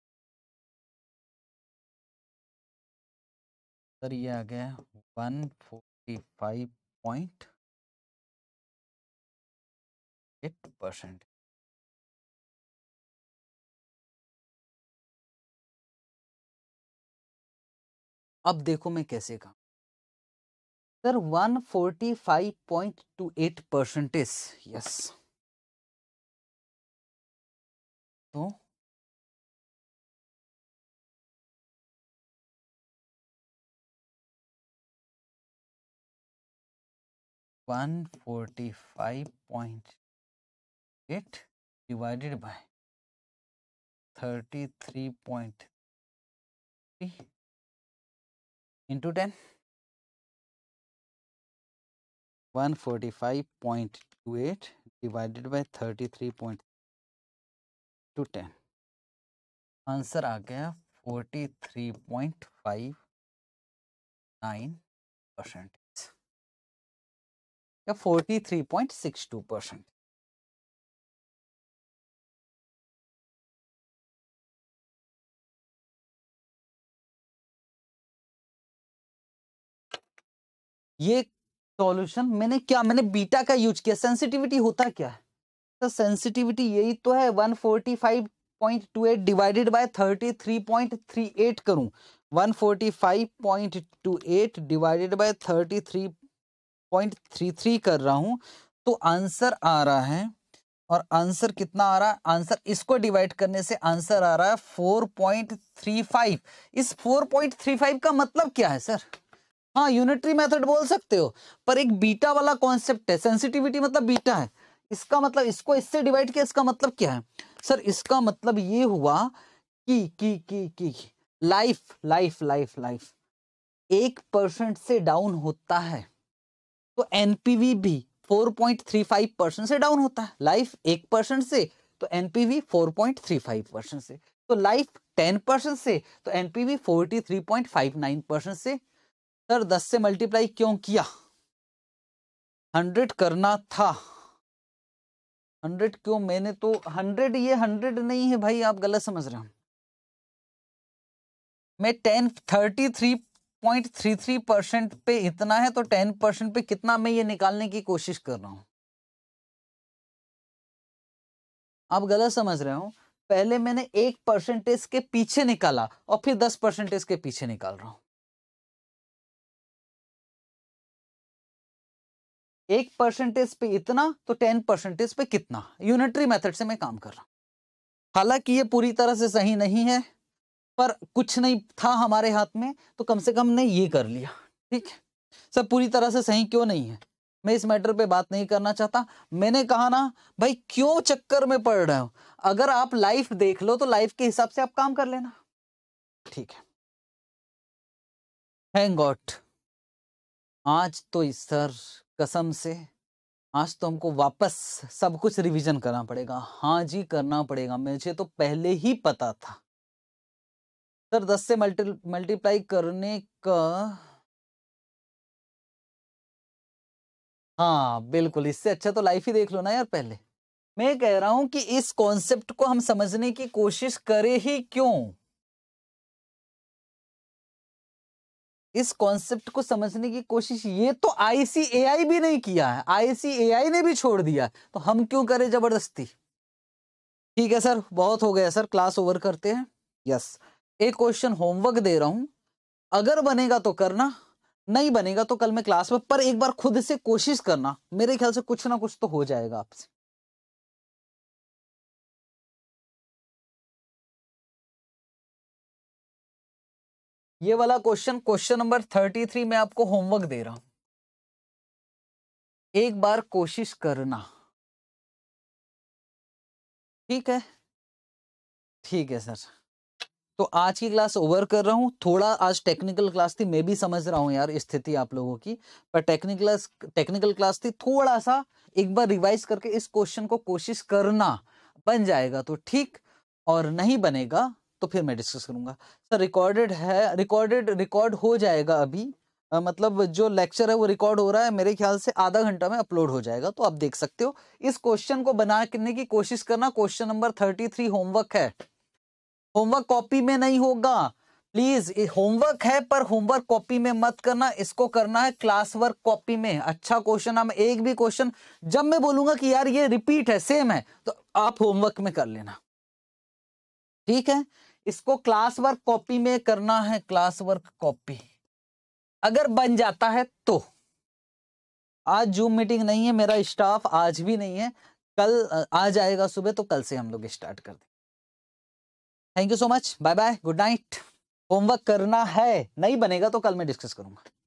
answer ये आ गया one forty five point eight percent अब देखो मैं कैसे कहा sir one forty five point two eight percentage yes तो one forty five point eight divided by thirty three point into ten one forty five point two eight divided by thirty three point two ten answer आ गया forty three point five nine percent या 43.62 percent ये solution मैंने क्या मैंने beta का use किया sensitivity होता क्या है तो सेंसिटिविटी यही तो है 145.28 डिवाइडेड बाय 33.38 करूं 145.28 divided by point three three कर रहा हूं तो आंसर आ रहा है और आंसर कितना आ रहा है आंसर इसको डिवाइड करने से आंसर आ रहा है फोर पॉइंट थ्री फाइव इस फोर पॉइंट थ्री फाइव का मतलब क्या है सर हाँ यूनिटरी मेथड बोल सकते हो पर एक बीटा वाला कॉन्सेप्ट है सेंसिटिविटी मतलब बीटा है इसका मतलब इसको इससे डिवाइड किया इसका मतलब क्या है सर इसका मतलब ये हुआ कि की की कि लाइफ लाइफ लाइफ लाइफ एक परसेंट से डाउन होता है तो एनपीवी भी 4.35 परसेंट से डाउन होता है लाइफ एक परसेंट से तो एनपीवी 4.35 परसेंट से तो लाइफ 10 परसेंट से तो एनपीवी 43.59 परसेंट से सर 10 से मल्टीप्लाई क्यों किया 100 करना था 100 क्यों मैंने तो 100 ये 100 नहीं है भाई आप गलत समझ रहे हो मैं 10 33 पॉइंट परसेंट पे इतना है तो 10 परसेंट पे कितना मैं ये निकालने की कोशिश कर रहा हूं आप गलत समझ रहे हो पहले मैंने एक परसेंटेज के पीछे निकाला और फिर दस परसेंटेज के पीछे निकाल रहा हूं एक परसेंटेज पे इतना तो टेन परसेंटेज पे कितना यूनिटरी मेथड से मैं काम कर रहा हूं हालांकि ये पूरी तरह से सही नहीं है पर कुछ नहीं था हमारे हाथ में तो कम से कम ने ये कर लिया ठीक है सब पूरी तरह से सही क्यों नहीं है मैं इस मैटर पे बात नहीं करना चाहता मैंने कहा ना भाई क्यों चक्कर में पड़ रहे हो अगर आप लाइफ देख लो तो लाइफ के हिसाब से आप काम कर लेना ठीक है हैंग गॉड आज तो इस सर कसम से आज तो हमको वापस सब कुछ रिवीजन करना पड़ेगा हाँ जी करना पड़ेगा मुझे तो पहले ही पता था सर दस से मल्टी मल्टीप्लाई करने का हाँ बिल्कुल इससे अच्छा तो लाइफ ही देख लो ना यार पहले मैं कह रहा हूं कि इस कॉन्सेप्ट को हम समझने की कोशिश करें ही क्यों इस कॉन्सेप्ट को समझने की कोशिश ये तो आईसीएआई भी नहीं किया है आईसीएआई ने भी छोड़ दिया तो हम क्यों करें जबरदस्ती ठीक है सर बहुत हो गया सर क्लास ओवर करते हैं यस एक क्वेश्चन होमवर्क दे रहा हूं अगर बनेगा तो करना नहीं बनेगा तो कल मैं क्लास में पर एक बार खुद से कोशिश करना मेरे ख्याल से कुछ ना कुछ तो हो जाएगा आपसे ये वाला question question number thirty three मैं आपको होमवर्क दे रहा हूं एक बार कोशिश करना ठीक है ठीक है सर तो आज की क्लास ओवर कर रहा हूँ थोड़ा आज टेक्निकल क्लास थी मैं भी समझ रहा हूँ यार स्थिति आप लोगों की पर टेक्निकल टेक्निकल क्लास थी थोड़ा सा एक बार रिवाइज करके इस क्वेश्चन को कोशिश करना बन जाएगा तो ठीक और नहीं बनेगा तो फिर मैं डिस्कस करूंगा सर रिकॉर्डेड है रिकॉर्डेड रिकॉर्ड हो जाएगा अभी आ, मतलब जो लेक्चर है वो रिकॉर्ड हो रहा है मेरे ख्याल से आधा घंटा में अपलोड हो जाएगा तो आप देख सकते हो इस क्वेश्चन को बना करने की कोशिश करना question number thirty three homework है होमवर्क कॉपी में नहीं होगा प्लीज होमवर्क है पर होमवर्क कॉपी में मत करना इसको करना है क्लास वर्क कॉपी में अच्छा क्वेश्चन हम एक भी क्वेश्चन जब मैं बोलूंगा कि यार ये रिपीट है सेम है तो आप होमवर्क में कर लेना ठीक है इसको क्लास वर्क कॉपी में करना है क्लास वर्क कॉपी अगर बन जाता है तो आज जूम मीटिंग नहीं है मेरा स्टाफ आज भी नहीं है कल आ जाएगा सुबह तो कल से हम लोग स्टार्ट कर दें thank you so much bye bye good night homework करना है नहीं बनेगा तो कल मैं डिस्कस करूंगा